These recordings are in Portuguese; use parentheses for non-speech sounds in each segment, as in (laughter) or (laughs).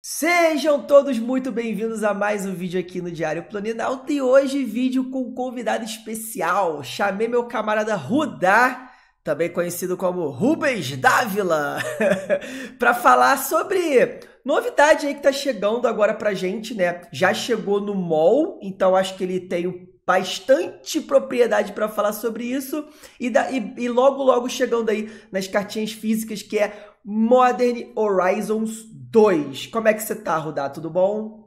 Sejam todos muito bem-vindos a mais um vídeo aqui no Diário Planinalto e hoje vídeo com um convidado especial. Chamei meu camarada Rudá, também conhecido como Rubens Dávila, (laughs) para falar sobre novidade aí que tá chegando agora pra gente, né? Já chegou no mall, então acho que ele tem o bastante propriedade para falar sobre isso e, da, e, e, logo logo chegando aí nas cartinhas físicas que é Modern Horizons 2. Como é que você tá, Rudá? Tudo bom?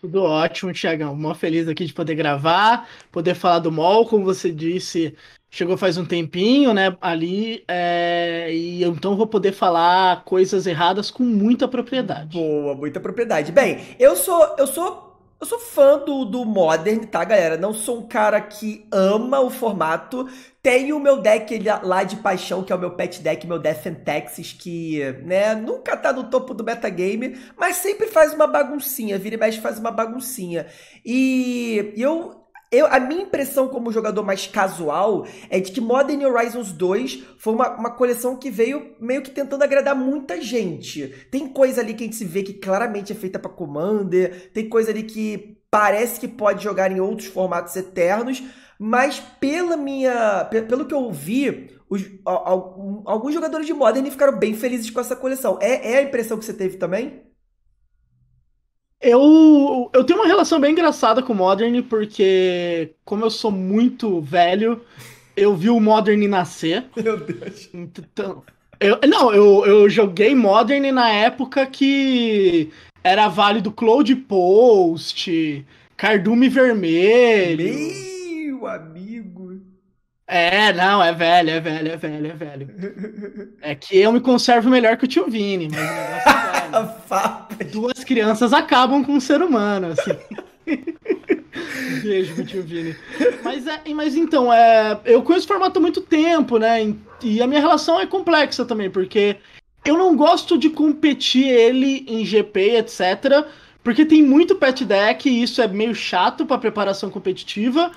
Tudo ótimo, Tiagão. Mó feliz aqui de poder gravar, poder falar do MOL, como você disse, chegou faz um tempinho, né, ali, é... e então vou poder falar coisas erradas com muita propriedade. Boa, muita propriedade. Bem, eu sou, eu sou eu sou fã do, do Modern, tá, galera? Não sou um cara que ama o formato. Tenho o meu deck lá de paixão, que é o meu pet deck, meu Death and Texas, que, né, nunca tá no topo do metagame, mas sempre faz uma baguncinha, vira e mexe faz uma baguncinha. E eu eu, a minha impressão como jogador mais casual é de que Modern Horizons 2 foi uma, uma coleção que veio meio que tentando agradar muita gente. Tem coisa ali que a gente se vê que claramente é feita para Commander, tem coisa ali que parece que pode jogar em outros formatos eternos, mas pela minha, pelo que eu vi, os, alguns jogadores de Modern ficaram bem felizes com essa coleção. É, é a impressão que você teve também? Eu, eu tenho uma relação bem engraçada com o Modern, porque como eu sou muito velho, eu vi o Modern nascer. Meu Deus. Então, eu, não, eu, eu joguei Modern na época que era válido Cloud Post, Cardume Vermelho. Meu amigo! É, não, é velho, é velho, é velho, é velho. É que eu me conservo melhor que o tio Vini, mas o negócio é duas crianças acabam com um ser humano, assim. (laughs) Beijo, tio Vini. Mas, é, mas então, é, eu conheço o formato há muito tempo, né? E a minha relação é complexa também, porque eu não gosto de competir ele em GP, etc. Porque tem muito pet deck e isso é meio chato para preparação competitiva.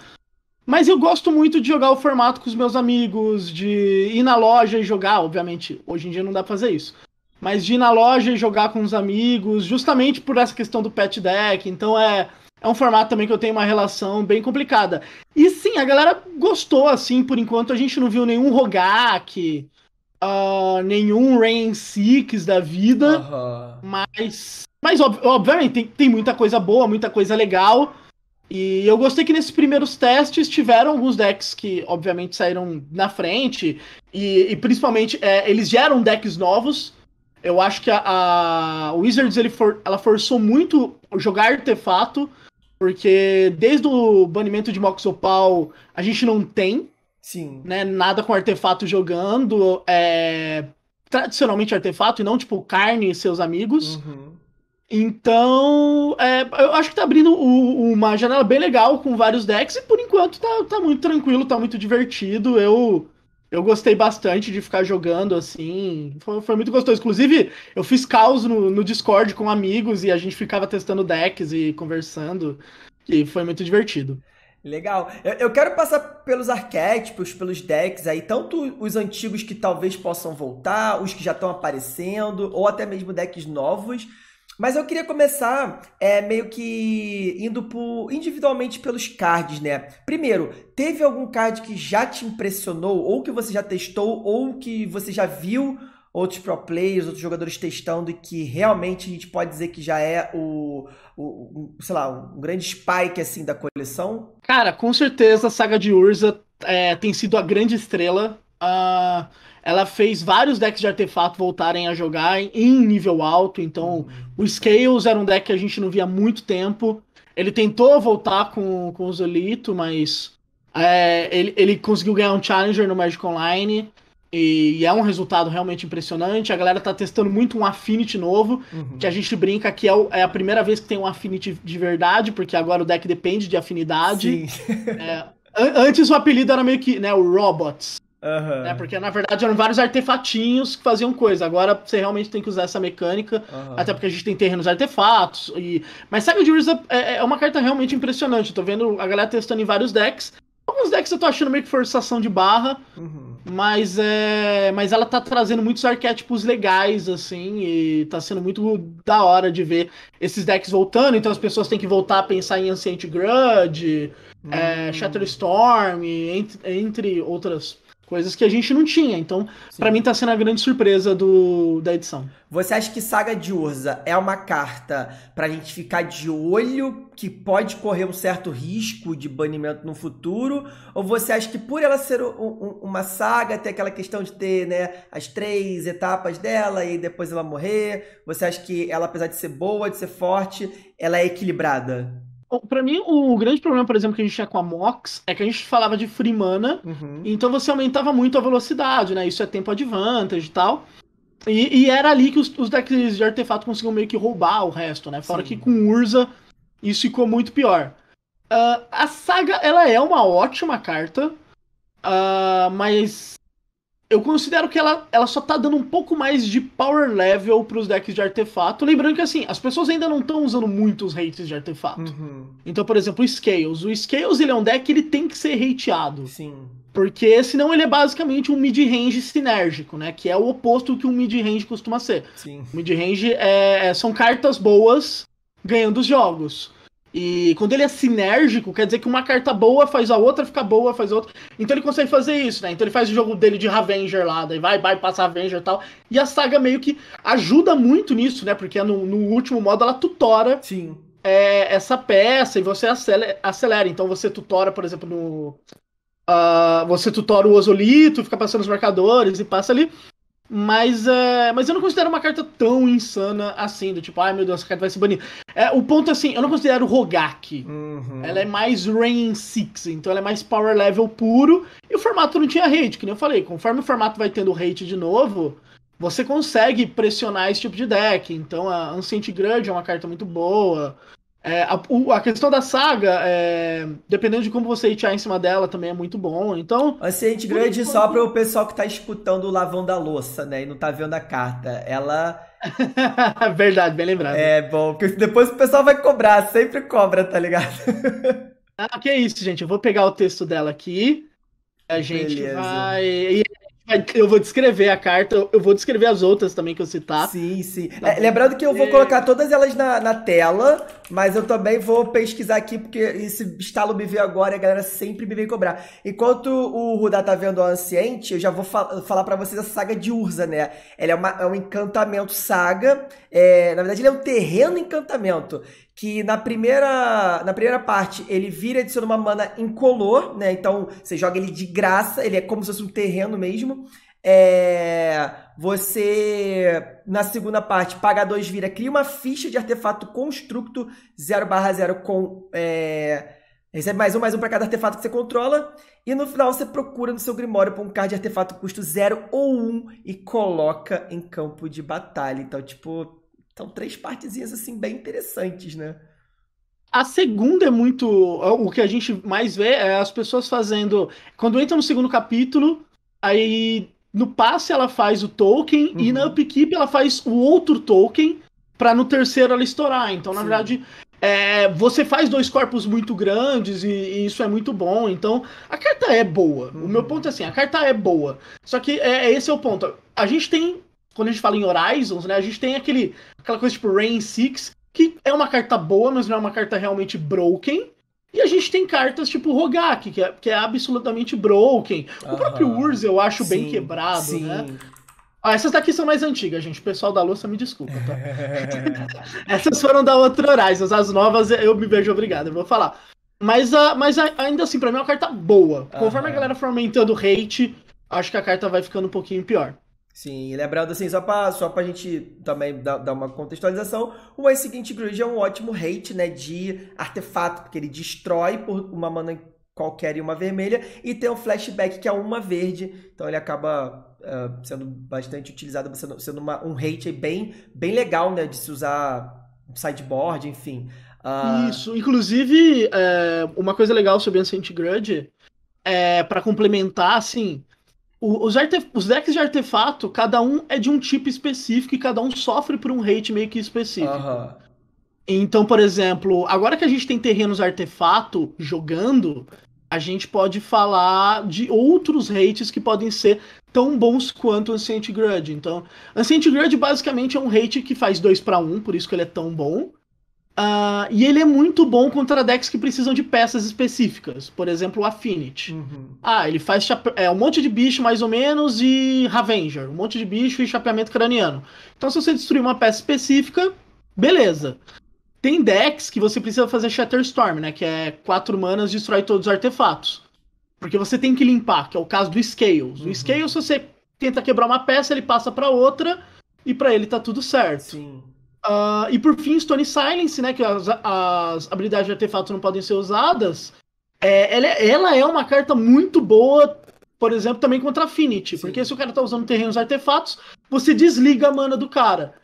Mas eu gosto muito de jogar o formato com os meus amigos, de ir na loja e jogar. Obviamente, hoje em dia não dá pra fazer isso mas de ir na loja e jogar com os amigos, justamente por essa questão do pet deck. Então é, é um formato também que eu tenho uma relação bem complicada. E sim, a galera gostou, assim, por enquanto a gente não viu nenhum Rogak, uh, nenhum Rain Six da vida, uhum. mas, mas ob obviamente tem, tem muita coisa boa, muita coisa legal. E eu gostei que nesses primeiros testes tiveram alguns decks que, obviamente, saíram na frente, e, e principalmente é, eles geram decks novos. Eu acho que a, a Wizards ele for, ela forçou muito jogar artefato, porque desde o banimento de Moxopal a gente não tem Sim. Né, nada com artefato jogando. É, tradicionalmente artefato e não tipo carne e seus amigos. Uhum. Então, é, eu acho que tá abrindo o, uma janela bem legal com vários decks e por enquanto tá, tá muito tranquilo, tá muito divertido. Eu eu gostei bastante de ficar jogando assim. Foi, foi muito gostoso. Inclusive, eu fiz caos no, no, Discord com amigos e a gente ficava testando decks e conversando. E foi muito divertido. Legal. Eu, eu quero passar pelos arquétipos, pelos decks aí, tanto os antigos que talvez possam voltar, os que já estão aparecendo, ou até mesmo decks novos. Mas eu queria começar é, meio que indo por, individualmente pelos cards, né? Primeiro, teve algum card que já te impressionou, ou que você já testou, ou que você já viu outros pro players, outros jogadores testando e que realmente a gente pode dizer que já é o, o, o sei lá, um grande spike assim da coleção? Cara, com certeza a saga de Urza é, tem sido a grande estrela ah, ela fez vários decks de artefato voltarem a jogar em nível alto. Então, hum. o Scales era um deck que a gente não via há muito tempo. Ele tentou voltar com, com o Zolito, mas é, ele, ele conseguiu ganhar um Challenger no Magic Online. E, e, é um resultado realmente impressionante. A galera tá testando muito um Affinity novo, uhum. que a gente brinca que é, o, é, a primeira vez que tem um Affinity de verdade, porque agora o deck depende de afinidade. Sim. (laughs) É, an antes o apelido era meio que né, o Robots. Uhum. Né? Porque, na verdade, eram vários artefatinhos que faziam coisa. Agora você realmente tem que usar essa mecânica, uhum. até porque a gente tem terrenos artefatos. E... Mas Savage de é, é uma carta realmente impressionante. Eu tô vendo a galera testando em vários decks. Alguns decks eu tô achando meio que forçação de barra, uhum. mas é, mas ela tá trazendo muitos arquétipos legais assim e tá sendo muito da hora de ver esses decks voltando. Então as pessoas têm que voltar a pensar em Ancient Grudge, é, uhum. é, Shatterstorm, entre, entre outras coisas que a gente não tinha. Então, para mim tá sendo a grande surpresa do, da edição. Você acha que Saga de Urza é uma carta pra gente ficar de olho que pode correr um certo risco de banimento no futuro? Ou você acha que por ela ser um, um, uma saga, ter aquela questão de ter, né, as três etapas dela e depois ela morrer, você acha que ela, apesar de ser boa, de ser forte, ela é equilibrada? Pra mim, o grande problema, por exemplo, que a gente tinha com a Mox é que a gente falava de free mana, uhum. então você aumentava muito a velocidade, né? Isso é tempo advantage e tal. E, e era ali que os, os, decks de artefato conseguiam meio que roubar o resto, né? Fora Sim. que com Urza isso ficou muito pior. Uh, a saga, ela é uma ótima carta, uh, mas eu considero que ela, ela só tá dando um pouco mais de power level pros decks de artefato. Lembrando que, assim, as pessoas ainda não estão usando muito os hates de artefato. Uhum. Então, por exemplo, o Scales. O Scales, ele é um deck que ele tem que ser hateado. Sim. Porque senão ele é basicamente um mid-range sinérgico, né? Que é o oposto do que um mid-range costuma ser. Sim. Mid-range é, é são cartas boas ganhando os jogos. E quando ele é sinérgico, quer dizer que uma carta boa faz a outra ficar boa, faz a outra. Então ele consegue fazer isso, né? Então ele faz o jogo dele de Ravenger lá, daí vai, vai, passa Ravenger e tal. E a saga meio que ajuda muito nisso, né? Porque é no, no último modo ela tutora é, essa peça e você acelera, acelera. Então você tutora, por exemplo, no. Uh, você tutora o Ozolito, fica passando os marcadores e passa ali. Mas, é, mas eu não considero uma carta tão insana assim, do tipo, ai meu Deus, essa carta vai se banir. É, o ponto assim, eu não considero Rogak. Uhum. Ela é mais Rain 6, então ela é mais power level puro. E o formato não tinha hate, que nem eu falei. Conforme o formato vai tendo hate de novo, você consegue pressionar esse tipo de deck. Então a Ancient Grudge é uma carta muito boa. É, a, a, questão da saga, é, dependendo de como você itear em cima dela, também é muito bom. Então. Oceante Grande, como... só para o pessoal que tá escutando o lavão da louça, né? E não tá vendo a carta. Ela. (laughs) Verdade, bem lembrado. É bom, porque depois o pessoal vai cobrar, sempre cobra, tá ligado? (laughs) ah, que é isso, gente. Eu vou pegar o texto dela aqui. A gente Beleza. vai. Eu vou descrever a carta, eu vou descrever as outras também que eu citar. Sim, sim. É, lembrando que eu vou é. colocar todas elas na, na tela mas eu também vou pesquisar aqui, porque esse estalo me veio agora e a galera sempre me vem cobrar. Enquanto o Rudá tá vendo o Anciente, eu já vou falar para vocês a saga de Urza, né? Ela é, uma, é um encantamento saga. É, na verdade, ele é um terreno encantamento que na primeira, na primeira parte ele vira e adiciona uma mana incolor, né? Então você joga ele de graça, ele é como se fosse um terreno mesmo. É, você, na segunda parte, paga 2 vira, cria uma ficha de artefato constructo 0/0 com. É, recebe mais um, mais um para cada artefato que você controla. E no final você procura no seu Grimório por um card de artefato custo 0 ou 1 um, e coloca em campo de batalha. Então, tipo, são três partezinhas assim bem interessantes, né? A segunda é muito. É, o que a gente mais vê é as pessoas fazendo. Quando entra no segundo capítulo, aí no passe ela faz o token uhum. e na upkeep ela faz o outro token para no terceiro ela estourar. Então, Sim. na verdade, é, você faz dois corpos muito grandes e, e, isso é muito bom. Então, a carta é boa. Uhum. O meu uhum. ponto é assim, a carta é boa. Só que é, é, esse é o ponto. A gente tem, quando a gente fala em Horizons, né, a gente tem aquele aquela coisa tipo Rain 6, que é uma carta boa, mas não é uma carta realmente broken. E a gente tem cartas tipo Rogak, que é, que é absolutamente broken. O próprio Urza eu acho sim, bem quebrado, sim. né? Ah, essas daqui são mais antigas, gente. O pessoal da louça me desculpa, tá? (laughs) essas foram da outra Horizons. As novas eu me vejo obrigado, eu vou falar. Mas, a, mas ainda assim, pra mim é uma carta boa. Conforme a galera for aumentando o hate, acho que a carta vai ficando um pouquinho pior. Sim, lembrando assim, só pra, só pra gente também dar, dar uma contextualização, o Seguinte Grid é um ótimo hate, né, de artefato, porque ele destrói por uma mana qualquer e uma vermelha, e tem um flashback que é uma verde, então ele acaba uh, sendo bastante utilizado, sendo, sendo uma, um hate bem, bem legal, né, de se usar sideboard, enfim. Uh... Isso, inclusive, é, uma coisa legal sobre Ancient Grudge, é, para complementar, assim, os, os, decks de artefato, cada um é de um tipo específico e cada um sofre por um hate meio que específico. Então, por exemplo, agora que a gente tem terrenos artefato jogando, a gente pode falar de outros hates que podem ser tão bons quanto o Ancient Grudge. Então, Ancient Grudge basicamente é um hate que faz 2 para 1, um, por isso que ele é tão bom. Uh, e ele é muito bom contra decks que precisam de peças específicas. Por exemplo, o Affinity. Uhum. Ah, ele faz é, um monte de bicho, mais ou menos, e Ravenger. Um monte de bicho e chapeamento craniano. Então, se você destruir uma peça específica, beleza. Tem decks que você precisa fazer Shatterstorm, né? Que é quatro manas, destrói todos os artefatos. Porque você tem que limpar, que é o caso do Scales. Uhum. O Scales, se você tenta quebrar uma peça, ele passa para outra, e para ele tá tudo certo. Sim. Uh, e por fim, Stone Silence, né? Que as, as habilidades de artefatos não podem ser usadas. É, ela, é, ela, é uma carta muito boa, por exemplo, também contra Affinity. Sim. Porque se o cara tá usando terrenos artefatos, você desliga a mana do cara.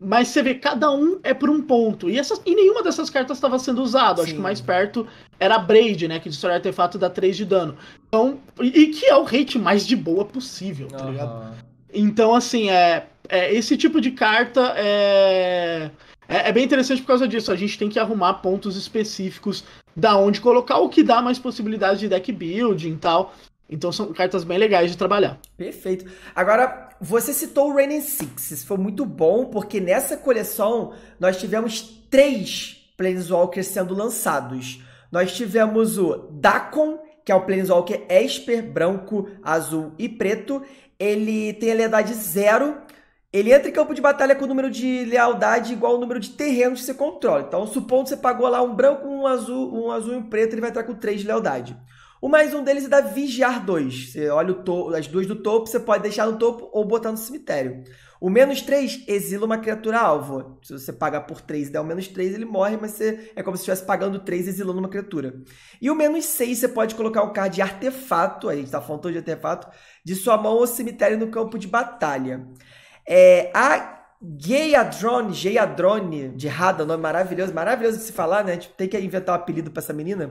Mas você vê, cada um é por um ponto. E, essas, e nenhuma dessas cartas estava sendo usada. Acho que mais perto era a Braid, né? Que destrói artefato e dá 3 de dano. Então, e, e que é o rate mais de boa possível, tá uhum. ligado? Então, assim, é é, esse tipo de carta é, é, é, bem interessante por causa disso. A gente tem que arrumar pontos específicos da onde colocar, o que dá mais possibilidades de deck building e tal. Então são cartas bem legais de trabalhar. Perfeito. Agora, você citou o Raining Six. Isso foi muito bom, porque nessa coleção nós tivemos três Planeswalkers sendo lançados. Nós tivemos o Dacon, que é o Planeswalker Esper, branco, azul e preto. Ele tem a lealdade zero ele entra em campo de batalha com o número de lealdade igual ao número de terrenos que você controla. Então, supondo que você pagou lá um branco, um azul, um azul e um preto, ele vai entrar com 3 de lealdade. O mais um deles é da Vigiar 2. Você olha as duas do topo, você pode deixar no topo ou botar no cemitério. O menos 3 exila uma criatura alvo. Se você pagar por 3 e der o menos 3, ele morre, mas você, é como se estivesse pagando 3 exilando uma criatura. E o menos 6, você pode colocar o card de artefato, a gente tá falando de artefato, de sua mão ou cemitério no campo de batalha. É, a Geiadrone, Geiadrone, de Rada, nome maravilhoso, maravilhoso de se falar, né? A tipo, gente tem que inventar um apelido para essa menina.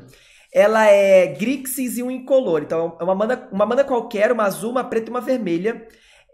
Ela é Grixis e um incolor. Então, é uma mana, uma mana qualquer, uma azul, uma preta e uma vermelha.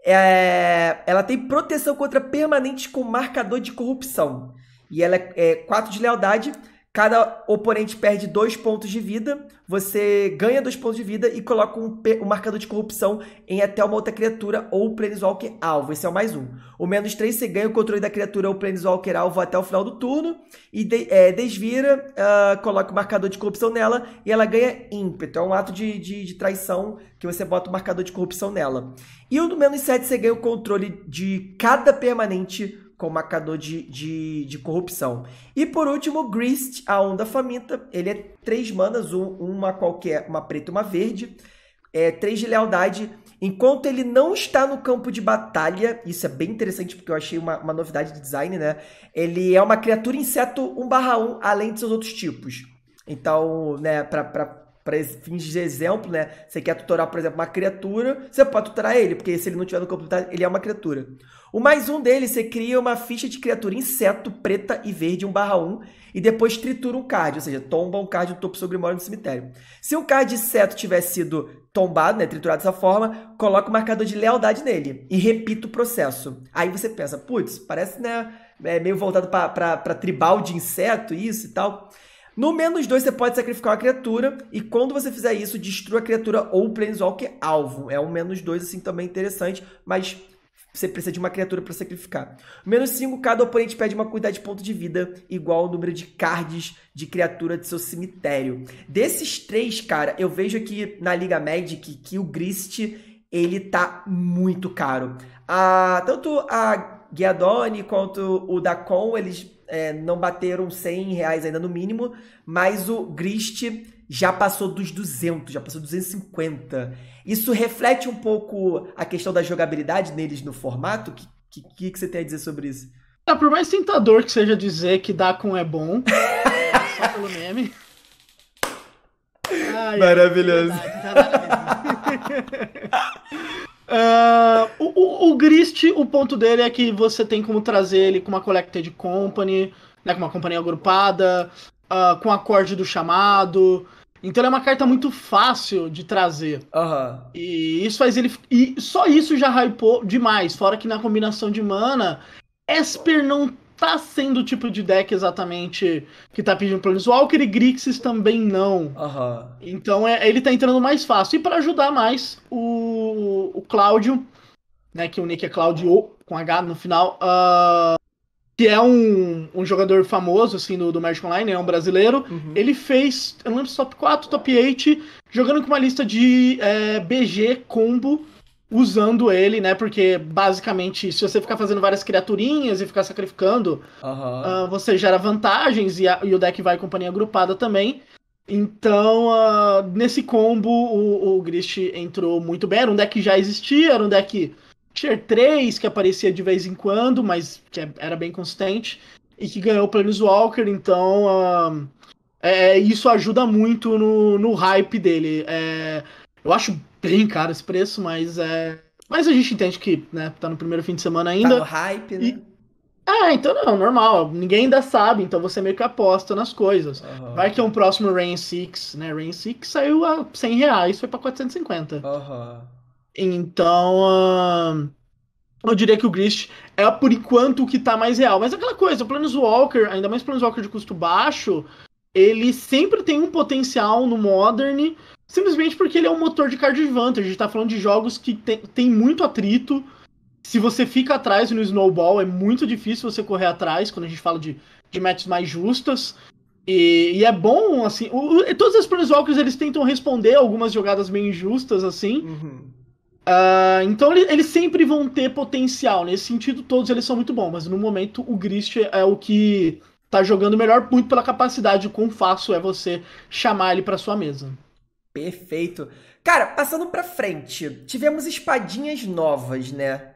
É, ela tem proteção contra permanentes com marcador de corrupção. E ela é, é de lealdade. Cada oponente perde dois pontos de vida, você ganha dois pontos de vida e coloca um, um marcador de corrupção em até uma outra criatura ou Planeswalker alvo. Esse é o mais um. O menos três, você ganha o controle da criatura ou Planeswalker alvo até o final do turno e de, é, desvira, uh, coloca o marcador de corrupção nela e ela ganha ímpeto. É um ato de, de, de traição que você bota o marcador de corrupção nela. E o do menos sete, você ganha o controle de cada permanente como marcador de, de, de, corrupção. E por último, Grist, a Onda Faminta. Ele é três manas, um, uma qualquer, uma preta e uma verde. É, três de lealdade. Enquanto ele não está no campo de batalha, isso é bem interessante porque eu achei uma, uma novidade de design, né? Ele é uma criatura inseto 1/1, além de seus outros tipos. Então, né, pra, pra para fins de exemplo, né? Você quer tutorar, por exemplo, uma criatura, você pode tutorar ele, porque se ele não tiver no campo ele é uma criatura. O mais um dele, você cria uma ficha de criatura inseto, preta e verde, 1 barra 1, e depois tritura um card, ou seja, tomba um card do topo sobre mora no cemitério. Se o um card inseto tiver sido tombado, né, triturado dessa forma, coloca o marcador de lealdade nele e repita o processo. Aí você pensa, putz, parece, né, é meio voltado para tribal de inseto, isso e tal. No menos 2, você pode sacrificar uma criatura. E quando você fizer isso, destrua a criatura ou o Planeswalker é alvo. É um menos 2, assim, também interessante. Mas você precisa de uma criatura para sacrificar. Menos 5, cada oponente perde uma quantidade de ponto de vida igual ao número de cards de criatura de seu cemitério. Desses três, cara, eu vejo aqui na Liga Magic que o Grist, ele tá muito caro. Ah, tanto a Guiadoni quanto o Dacon, eles é, não bateram 100 reais ainda no mínimo, mas o Grist já passou dos 200, já passou 250. Isso reflete um pouco a questão da jogabilidade neles no formato? O que, que, que, você tem a dizer sobre isso? Ah, por mais tentador que seja dizer que Dacon é bom, (laughs) só pelo meme. Ai, Maravilhoso. É verdade, (laughs) Uh, o, o, o, Grist, o ponto dele é que você tem como trazer ele com uma collected company, né, com uma companhia agrupada, uh, com acorde do chamado. Então ele é uma carta muito fácil de trazer. Uhum. E isso faz ele. E só isso já hypou demais. Fora que na combinação de mana, Esper não tá sendo o tipo de deck exatamente que tá pedindo Planeswalker e Grixis também não. Uhum. Então é, ele tá entrando mais fácil. E para ajudar mais, o, o Cláudio, né, que o nick é Cláudio com H no final, uh, que é um, um jogador famoso assim do, do Magic Online, é um brasileiro. Uhum. Ele fez, eu não lembro se top 4, top 8, jogando com uma lista de é, eh, BG combo usando ele, né? Porque basicamente, se você ficar fazendo várias criaturinhas e ficar sacrificando, uhum. uh, você gera vantagens e, a, e, o deck vai companhia agrupada também. Então, uh, nesse combo, o, o Grist entrou muito bem. Era um deck que já existia, era um deck tier 3 que aparecia de vez em quando, mas que é, era bem consistente. E que ganhou o Planeswalker, então uh, é, isso ajuda muito no, no hype dele. É, eu acho bem caro esse preço, mas é. Mas a gente entende que, né, tá no primeiro fim de semana ainda. Tá no hype, né? E... Ah, então não, normal. Ninguém ainda sabe, então você meio que aposta nas coisas. Uhum. Vai que é um próximo Rain 6, né? Rain 6 saiu a 100 reais, foi pra 450. Uhum. Então, uh, eu diria que o Grist é, por enquanto, o que tá mais real. Mas é aquela coisa, o Planeswalker, ainda mais o Planeswalker de custo baixo, ele sempre tem um potencial no Modern Simplesmente porque ele é um motor de card advantage. A gente tá falando de jogos que tem, tem muito atrito. Se você fica atrás no snowball, é muito difícil você correr atrás quando a gente fala de, de matches mais justas. E, e, é bom, assim. O, o, todos os Planeswalkers eles tentam responder algumas jogadas meio injustas, assim. Uhum. Uh, então ele, eles sempre vão ter potencial. Nesse sentido, todos eles são muito bons, mas no momento o Grist é o que tá jogando melhor, muito pela capacidade, o quão fácil é você chamar ele para sua mesa. Perfeito. Cara, passando pra frente, tivemos espadinhas novas, né?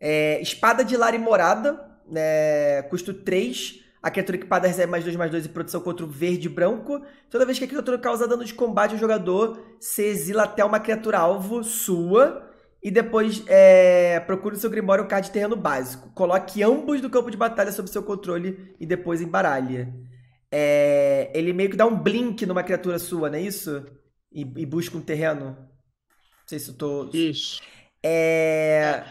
É, espada de lar e morada, né? custo 3. A criatura equipada recebe é mais 2, mais 2 e proteção contra o verde e branco. Toda vez que a criatura causa dano de combate ao jogador, se exila até uma criatura alvo sua. E depois é, procure o seu Grimório um card de terreno básico. Coloque ambos do campo de batalha sob seu controle e depois embaralhe. É, ele meio que dá um blink numa criatura sua, não é isso? e, e busca um terreno. Não sei se eu tô. Isso. É.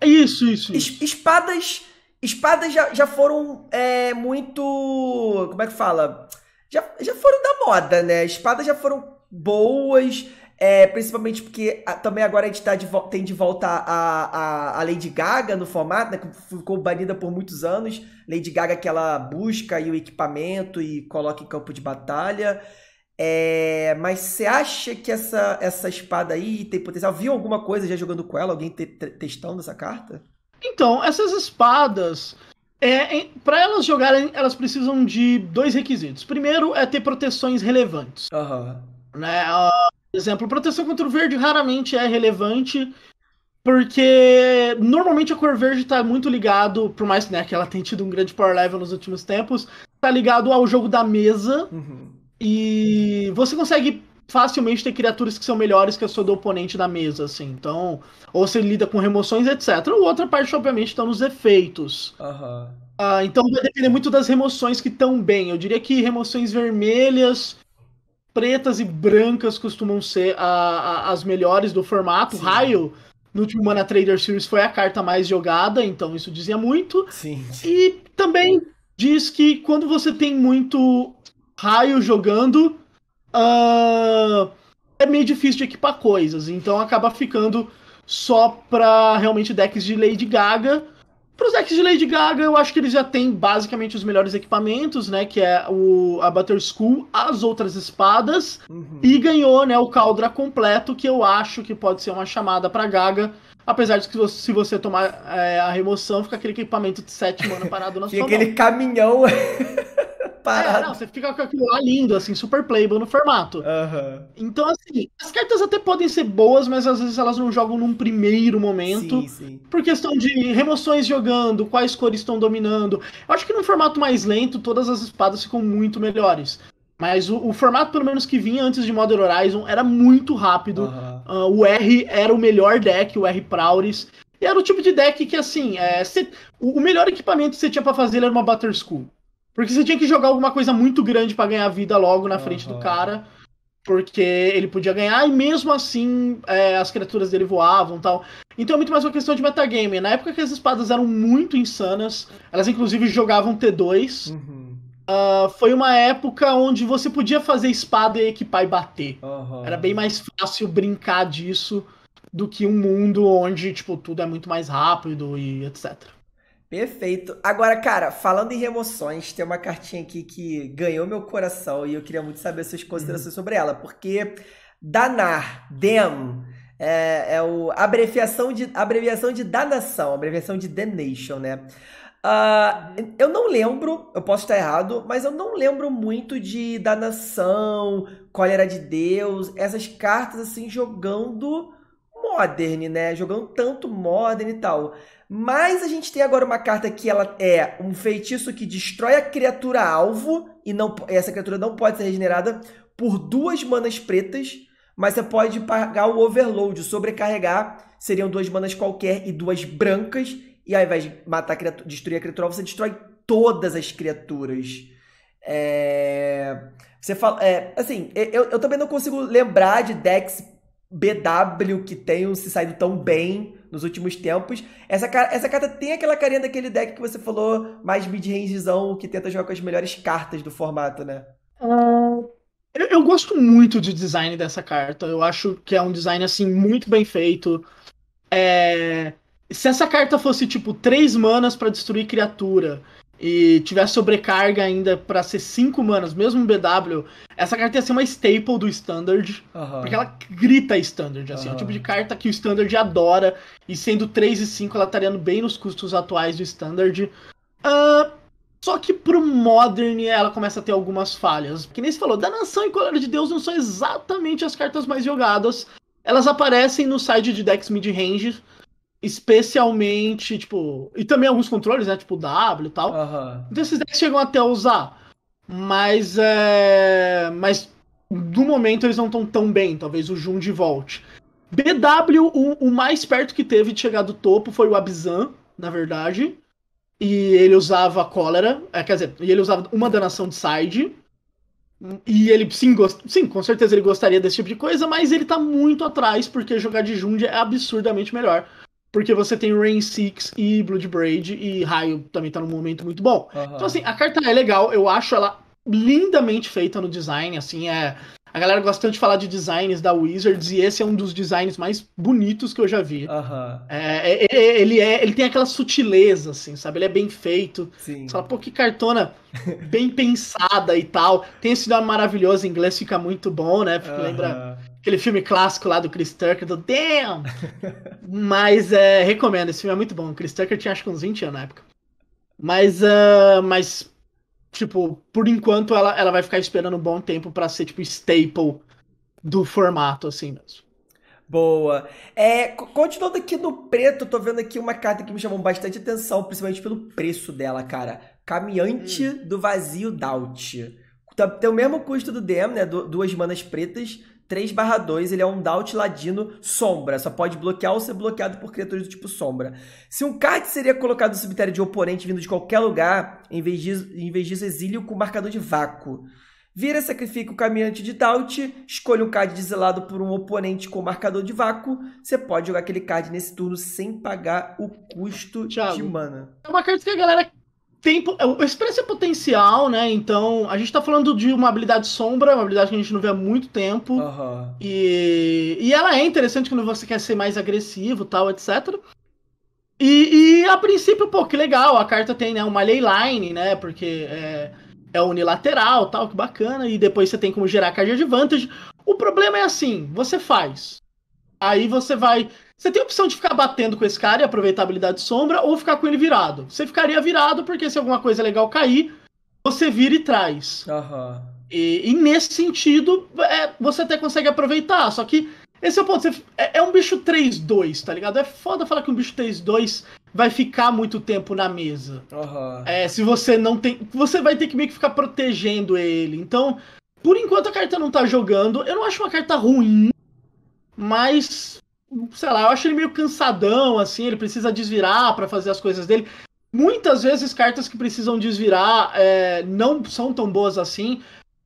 é. Isso, isso, isso. Es, espadas. Espadas já, já foram é, muito. Como é que fala? Já, já foram da moda, né? Espadas já foram boas. É, principalmente porque a, também agora a gente tá de, tem de volta a, a, a, Lady Gaga no formato, né? Que ficou banida por muitos anos. Lady Gaga que ela busca o equipamento e coloca em campo de batalha. É, mas você acha que essa, essa espada aí tem potencial? Viu alguma coisa já jogando com ela? Alguém te, te, testando essa carta? Então, essas espadas, é, para elas jogarem, elas precisam de dois requisitos. Primeiro é ter proteções relevantes. Uhum. Né? Por exemplo, proteção contra o verde raramente é relevante, porque normalmente a cor verde tá muito ligado, por mais né, que ela tenha tido um grande power level nos últimos tempos, tá ligado ao jogo da mesa. Uhum. E você consegue facilmente ter criaturas que são melhores que a sua do oponente da mesa, assim. Então, ou você lida com remoções, etc. Ou outra parte, obviamente, está nos efeitos. Uhum. Ah, então vai depender muito das remoções que estão bem. Eu diria que remoções vermelhas, pretas e brancas costumam ser as melhores do formato. Sim. Raio, no último Mana Trader Series, foi a carta mais jogada, então isso dizia muito. Sim. E também diz que quando você tem muito raio jogando, uh, é meio difícil de equipar coisas. Então acaba ficando só pra realmente decks de Lady Gaga. Para os decks de Lady Gaga, eu acho que eles já têm basicamente os melhores equipamentos, né? Que é o, a Butter School, as outras espadas, uhum. e ganhou né, o Caldra completo, que eu acho que pode ser uma chamada para Gaga. Apesar de que se você tomar é, a remoção, fica aquele equipamento de 7 mana parado na sua mão. E aquele caminhão. (laughs) É, não, você fica com aquilo lá lindo, assim, super playable no formato. Uhum. Então, assim, as cartas até podem ser boas, mas às vezes elas não jogam num primeiro momento. Sim, sim. Por questão de remoções jogando, quais cores estão dominando. Eu acho que num formato mais lento, todas as espadas ficam muito melhores. Mas o, o, formato, pelo menos, que vinha antes de Modern Horizon era muito rápido. Uhum. Uh, o R era o melhor deck, o R Prauris. E era o tipo de deck que, assim, é, cê, o, o, melhor equipamento que você tinha para fazer era uma Butter School. Porque você tinha que jogar alguma coisa muito grande para ganhar vida logo na frente uhum. do cara. Porque ele podia ganhar e mesmo assim é, as criaturas dele voavam tal. Então é muito mais uma questão de metagame. Na época que as espadas eram muito insanas, elas inclusive jogavam T2. Uhum. Uh, foi uma época onde você podia fazer espada e equipar e bater. Uhum. Era bem mais fácil brincar disso do que um mundo onde, tipo, tudo é muito mais rápido e etc. Perfeito. Agora, cara, falando em remoções, tem uma cartinha aqui que ganhou meu coração e eu queria muito saber suas considerações uhum. sobre ela, porque danar, Dem é, é o abreviação de, abreviação de danação, abreviação de the nation, né? Uh, eu não lembro, eu posso estar errado, mas eu não lembro muito de danação qual era de Deus, essas cartas assim jogando modern, né? Jogando tanto modern e tal. Mas a gente tem agora uma carta que ela é um feitiço que destrói a criatura alvo e não essa criatura não pode ser regenerada por duas manas pretas, mas você pode pagar o overload, sobrecarregar, seriam duas manas qualquer e duas brancas, e ao invés de matar a criatura, destruir a criatura alvo, você destrói todas as criaturas. É... Você fala, é, assim, eu, eu também não consigo lembrar de decks BW que tenham se saído tão bem nos últimos tempos. Essa, essa carta tem aquela carinha daquele deck que você falou, mais mid-rangezão, que tenta jogar com as melhores cartas do formato, né? Ah, eu, eu, gosto muito do design dessa carta. Eu acho que é um design, assim, muito bem feito. É... Se essa carta fosse, tipo, três manas para destruir criatura e tiver sobrecarga ainda para ser 5 manas, mesmo BW, essa carta ia ser uma staple do standard, uhum. porque ela grita standard, assim, uhum. é o tipo de carta que o standard adora, e sendo 3 e 5 ela estaria bem nos custos atuais do standard. Uh, só que pro Modern ela começa a ter algumas falhas, porque nem se falou, da Nação e Colher de Deus não são exatamente as cartas mais jogadas, elas aparecem no side de decks mid-range, especialmente, tipo, e também alguns controles, né, tipo W e tal. Uhum. Então esses decks chegam até a usar, mas é, mas do momento eles não estão tão bem, talvez o Jund volte. BW, o, o, mais perto que teve de chegar do topo foi o Abzan, na verdade. E ele usava cólera, é, quer dizer, e ele usava uma danação de side. E ele, sim, gost... sim, com certeza ele gostaria desse tipo de coisa, mas ele tá muito atrás, porque jogar de Jund é absurdamente melhor porque você tem Rain Six e Bloodbraid e Raio também tá num momento muito bom. Uhum. Então, assim, a carta é legal, eu acho ela lindamente feita no design, assim, é. A galera gosta tanto de falar de designs da Wizards e esse é um dos designs mais bonitos que eu já vi. Uhum. É, ele, é, ele tem aquela sutileza, assim, sabe? Ele é bem feito. Sim. Você fala, pô, que cartona bem pensada e tal. Tem esse nome maravilhoso em inglês, fica muito bom, né? Porque uhum. lembra aquele filme clássico lá do Chris Tucker, do Damn! (laughs) mas é, recomendo, esse filme é muito bom. O Chris Tucker tinha acho que uns 20 anos na época. Mas, uh, mas tipo, por enquanto ela, ela vai ficar esperando um bom tempo para ser, tipo, staple do formato, assim mesmo. Boa. É, continuando aqui no preto, tô vendo aqui uma carta que me chamou bastante atenção, principalmente pelo preço dela, cara. Caminhante hum. do Vazio Doubt. Tem o mesmo custo do DM, né? Duas manas pretas 3/2, ele é um Daut Ladino Sombra. Só pode bloquear ou ser bloqueado por criaturas do tipo Sombra. Se um card seria colocado no cemitério de oponente vindo de qualquer lugar, em vez disso, em vez disso exílio com marcador de vácuo. Vira, sacrifica o caminhante de Daut, escolha um card deselado por um oponente com marcador de vácuo. Você pode jogar aquele card nesse turno sem pagar o custo Thiago, de mana. É uma carta que a galera tem é, o Express é potencial, né? Então, a gente tá falando de uma habilidade sombra, uma habilidade que a gente não vê há muito tempo. Uhum. E, e ela é interessante quando você quer ser mais agressivo tal, etc. E, e a princípio, pô, que legal, a carta tem né, uma leyline, né? Porque é, é unilateral tal, que bacana. E depois você tem como gerar card advantage. O problema é assim, você faz. Aí você vai você tem a opção de ficar batendo com esse cara e aproveitar a habilidade sombra, ou ficar com ele virado. Você ficaria virado porque se alguma coisa legal cair, você vira e traz. Uhum. E, e, nesse sentido, é, você até consegue aproveitar, só que esse é o ponto. Você, é, é, um bicho 3-2, tá ligado? É foda falar que um bicho 3-2 vai ficar muito tempo na mesa. Uhum. É, se você não tem. Você vai ter que meio que ficar protegendo ele. Então, por enquanto a carta não tá jogando. Eu não acho uma carta ruim, mas sei lá, eu acho ele meio cansadão, assim, ele precisa desvirar para fazer as coisas dele. Muitas vezes cartas que precisam desvirar é, não são tão boas assim.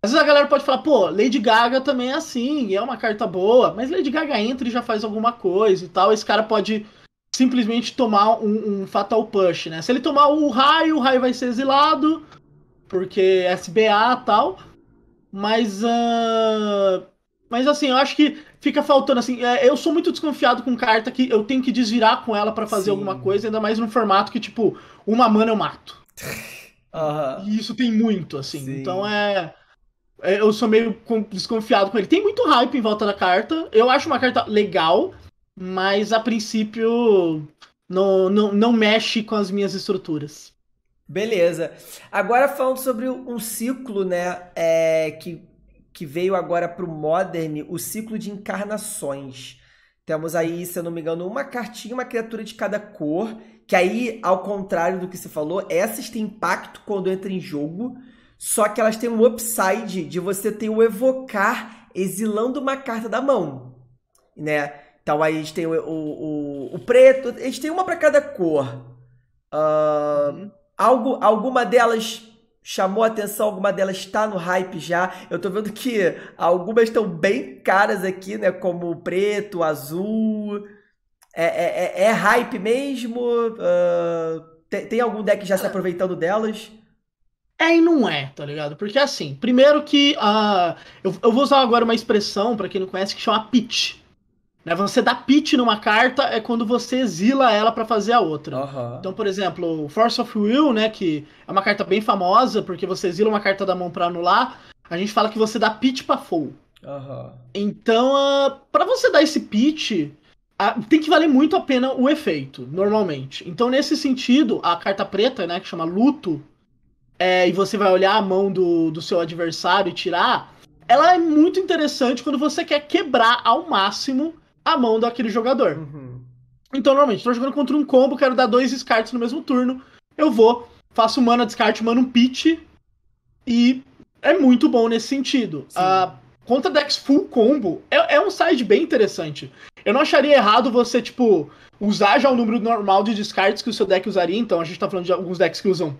Às vezes a galera pode falar, pô, Lady Gaga também é assim, é uma carta boa, mas Lady Gaga entra e já faz alguma coisa e tal. Esse cara pode simplesmente tomar um, um Fatal Push, né? Se ele tomar o raio, o raio vai ser exilado, porque SBA e tal. Mas. Uh mas assim, eu acho que fica faltando assim. É, eu sou muito desconfiado com carta que eu tenho que desvirar com ela para fazer Sim. alguma coisa, ainda mais num formato que, tipo, uma mana eu mato. Uhum. (laughs) E isso tem muito, assim. Sim. Então é. é eu sou meio desconfiado com ele. Tem muito hype em volta da carta. Eu acho uma carta legal, mas a princípio não, não, não mexe com as minhas estruturas. Beleza. Agora falando sobre um ciclo, né? É, que que veio agora para o Modern, o ciclo de encarnações. Temos aí, se eu não me engano, uma cartinha, uma criatura de cada cor. Que aí, ao contrário do que você falou, essas têm impacto quando entra em jogo. Só que elas têm um upside de você ter o evocar exilando uma carta da mão. Né? Então aí a gente tem o, o, o, o preto, a gente tem uma para cada cor. Uh, algo, alguma delas chamou a atenção, alguma delas está no hype já. Eu tô vendo que algumas estão bem caras aqui, né? Como preto, azul. É, é, é, é hype mesmo? Uh, ah, tem, tem, algum deck já se aproveitando delas? É e não é, tá ligado? Porque assim, primeiro que. Uh, eu, eu vou usar agora uma expressão, para quem não conhece, que chama pitch né? Você dá pitch numa carta é quando você exila ela para fazer a outra. Uhum. Então, por exemplo, Force of Will, né, que é uma carta bem famosa, porque você exila uma carta da mão para anular, a gente fala que você dá pitch pra full. Uhum. Então, uh, ah, para você dar esse pitch, uh, tem que valer muito a pena o efeito, normalmente. Então, nesse sentido, a carta preta, né, que chama Luto, é, e você vai olhar a mão do, do seu adversário e tirar, ela é muito interessante quando você quer quebrar ao máximo a mão daquele jogador. Uhum. Então, normalmente, estou jogando contra um combo, quero dar dois descartes no mesmo turno. Eu vou, faço mana, descarte, mana, um pitch. E é muito bom nesse sentido. A, ah, contra decks full combo é, é, um side bem interessante. Eu não acharia errado você, tipo, usar já o número normal de descartes que o seu deck usaria. Então, a gente está falando de alguns decks que usam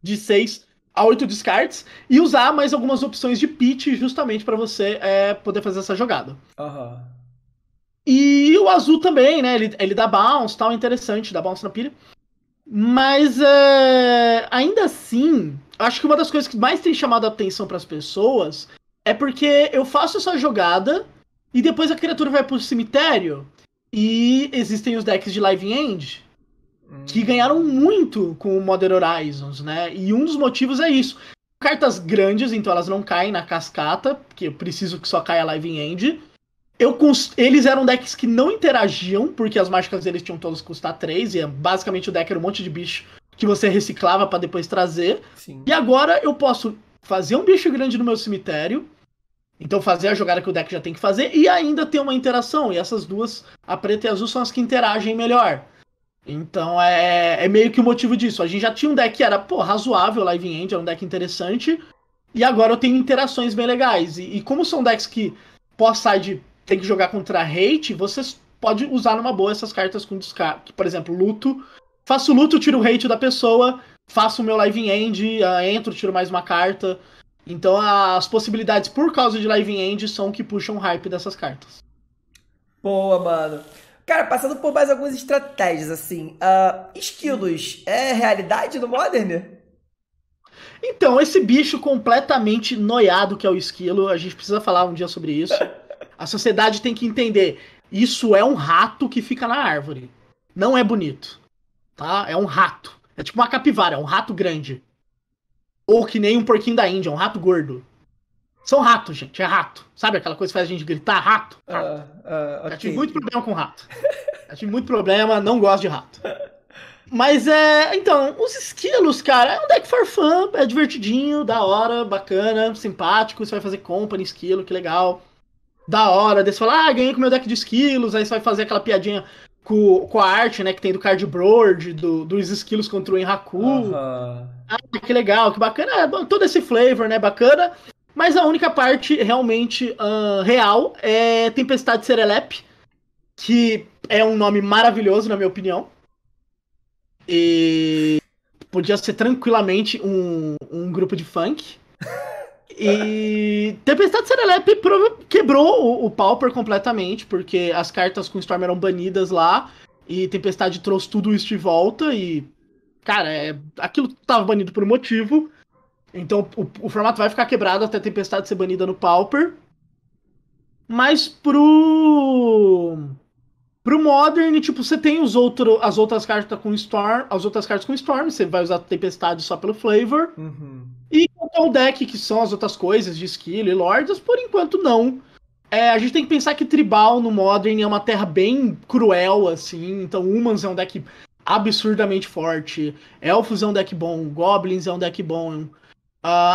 de 6 a 8 descartes e usar mais algumas opções de pitch justamente para você é, poder fazer essa jogada. Aham. Uhum. E o azul também, né? Ele, ele dá bounce, tal, interessante, dá bounce na pilha. Mas é, ainda assim, acho que uma das coisas que mais tem chamado a atenção para as pessoas é porque eu faço essa jogada e depois a criatura vai pro cemitério e existem os decks de Live End que hum. ganharam muito com o Modern Horizons, né? E um dos motivos é isso. Cartas grandes, então elas não caem na cascata, porque eu preciso que só caia Live End. Eu Eles eram decks que não interagiam, porque as mágicas deles tinham todas custar 3, e é basicamente o deck era um monte de bicho que você reciclava para depois trazer. Sim. E agora eu posso fazer um bicho grande no meu cemitério, então fazer a jogada que o deck já tem que fazer, e ainda ter uma interação. E essas duas, a preta e a azul, são as que interagem melhor. Então é, é meio que o motivo disso. A gente já tinha um deck que era pô, razoável, Live End, era um deck interessante. E agora eu tenho interações bem legais. E, e como são decks que pós-side tem que jogar contra hate, você pode usar numa boa essas cartas com descarte. Por exemplo, luto. Faço luto, tiro o hate da pessoa, faço o meu live end, uh, entro, tiro mais uma carta. Então as possibilidades por causa de live end são que puxam o hype dessas cartas. Boa, mano. Cara, passando por mais algumas estratégias, assim. Uh, esquilos é realidade no Modern? Então, esse bicho completamente noiado que é o esquilo, a gente precisa falar um dia sobre isso. (laughs) A sociedade tem que entender: isso é um rato que fica na árvore. Não é bonito. Tá? É um rato. É tipo uma capivara, é um rato grande. Ou que nem um porquinho da Índia, é um rato gordo. São ratos, gente, é rato. Sabe aquela coisa que faz a gente gritar rato? Ah, rato. Uh, uh, okay. Já tive muito problema com rato. Já tive muito problema, não gosto de rato. Mas é. Então, os esquilos, cara, é um deck for fun, é divertidinho, da hora, bacana, simpático. Você vai fazer company, esquilo, que legal da hora, desse falar, ah, ganhei com meu deck de esquilos, aí você vai fazer aquela piadinha com, com a arte, né, que tem do cardboard, do, dos esquilos contra o Enraku. Uhum. Ah, que legal, que bacana, é, todo esse flavor, né, bacana. Mas a única parte realmente uh, real é Tempestade Serelep, que é um nome maravilhoso, na minha opinião. E podia ser tranquilamente um, um grupo de funk. (laughs) E Tempestade Serelepe quebrou o, o Pauper completamente, porque as cartas com Storm eram banidas lá, e Tempestade trouxe tudo isso de volta, e. Cara, é, aquilo tava banido por um motivo. Então o, o formato vai ficar quebrado até Tempestade ser banida no Pauper. Mas pro. Pro Modern, tipo, você tem os outro, as outras cartas com Storm, as outras cartas com Storm, você vai usar Tempestade só pelo flavor. Uhum. E quanto ao deck, que são as outras coisas de skill e lords, por enquanto não. É, a gente tem que pensar que Tribal no Modern é uma terra bem cruel, assim, então Humans é um deck absurdamente forte, Elfos é um deck bom, Goblins é um deck bom, uh,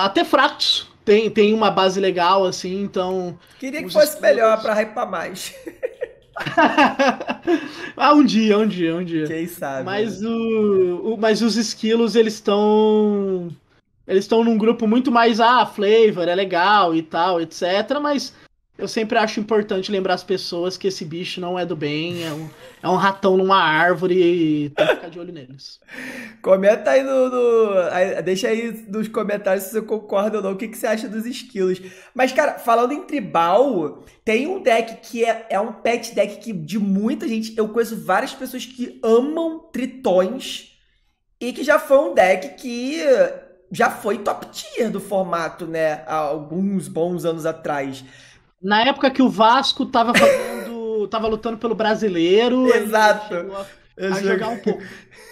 até Fractos tem, tem uma base legal, assim, então... Queria que fosse melhor pra hypar mais. (laughs) (laughs) ah, um dia, um dia, um dia. Quem sabe. Mas, né? o, o mas os esquilos, eles estão. Eles estão num grupo muito mais, ah, flavor, é legal e tal, etc. Mas eu sempre acho importante lembrar as pessoas que esse bicho não é do bem, é um, é um ratão numa árvore e tem que ficar de olho neles. Comenta aí no, no Deixa aí nos comentários se você concorda ou não, o que, que você acha dos esquilos. Mas, cara, falando em tribal, tem um deck que é, é um pet deck que de muita gente. Eu conheço várias pessoas que amam tritões e que já foi um deck que já foi top tier do formato, né? Há alguns bons anos atrás. Na época que o Vasco tava fazendo. (laughs) tava lutando pelo brasileiro. Exato. A, a jogar um pouco.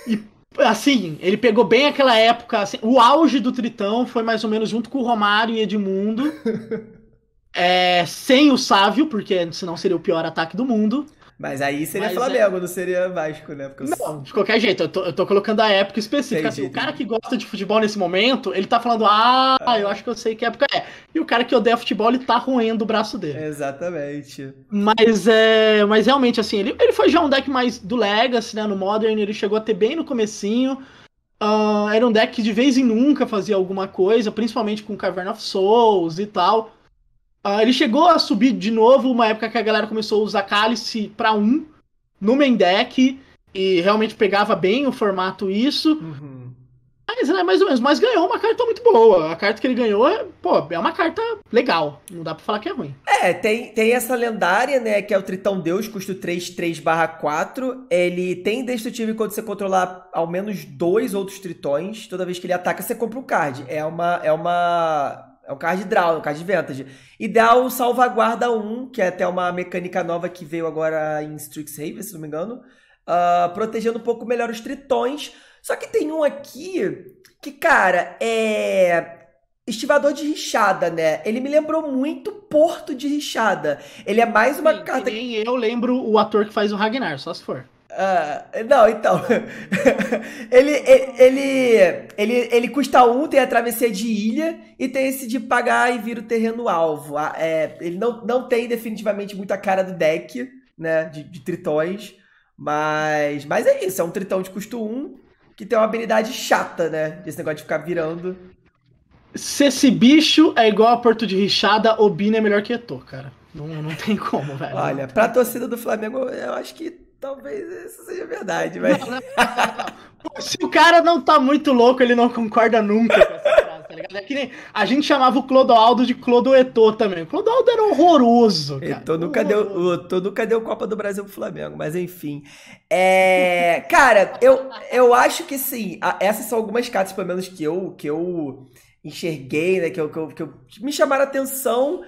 E assim, ele pegou bem aquela época. Assim, o auge do Tritão foi mais ou menos junto com o Romário e Edmundo. (laughs) É, sem o Sávio, porque senão seria o pior ataque do mundo. Mas aí seria Mas é Flamengo, é... não seria Vasco, né? Porque não, sou... de qualquer jeito, eu tô, eu tô, colocando a época específica. Assim, o cara que gosta de futebol nesse momento, ele tá falando, ah, eu ah. acho que eu sei que época é. E o cara que odeia futebol, ele tá roendo o braço dele. Exatamente. Mas é. Mas realmente, assim, ele, ele foi já um deck mais do Legacy, né? No Modern, ele chegou a ter bem no comecinho. Uh, era um deck que de vez em nunca fazia alguma coisa, principalmente com Cavern of Souls e tal. Uh, ele chegou a subir de novo uma época que a galera começou a usar cálice para um no main deck e realmente pegava bem o formato isso. Uhum. Mas era né, mais ou menos, mas ganhou uma carta muito boa. A carta que ele ganhou, é, pô, é uma carta legal. Não dá pra falar que é ruim. É, tem, tem essa lendária, né, que é o Tritão Deus, custo 3, 3 4. Ele tem indestrutível quando você controlar ao menos dois outros tritões. Toda vez que ele ataca, você compra um card. É uma... É uma é o card draw, é o card vintage. E dá o Salvaguarda 1, que é até uma mecânica nova que veio agora em Strixhaven, se não me engano. Uh, protegendo um pouco melhor os tritões. Só que tem um aqui que, cara, é. Estivador de Richada, né? Ele me lembrou muito Porto de Richada. Ele é mais uma Sim, carta. Nem eu lembro o ator que faz o Ragnar, só se for. Uh, não, então. (laughs) ele, ele, ele, ele custa um, tem a travessia de ilha e tem esse de pagar e vir o terreno alvo. Ah, é, ele não, não tem definitivamente muita cara do deck, né? De, de, tritões. Mas, mas é isso, é um tritão de custo 1 que tem uma habilidade chata, né? desse negócio de ficar virando. Se esse bicho é igual a Porto de Richada, Obina é melhor que Etô, cara. Não, não tem como, velho. Olha, pra torcida do Flamengo, eu acho que Talvez isso seja verdade, mas. Não, não, não, se o cara não tá muito louco, ele não concorda nunca com essa frase, tá ligado? É que nem a gente chamava o Clodoaldo de Clodoetô também. O Clodoaldo era horroroso, cara. Etô nunca, horroroso. Deu, o, nunca deu Copa do Brasil pro Flamengo, mas enfim. É, cara, eu, eu acho que sim. Essas são algumas cartas, pelo menos, que eu, que eu enxerguei, né? Que eu, que eu, que eu me chamaram a atenção.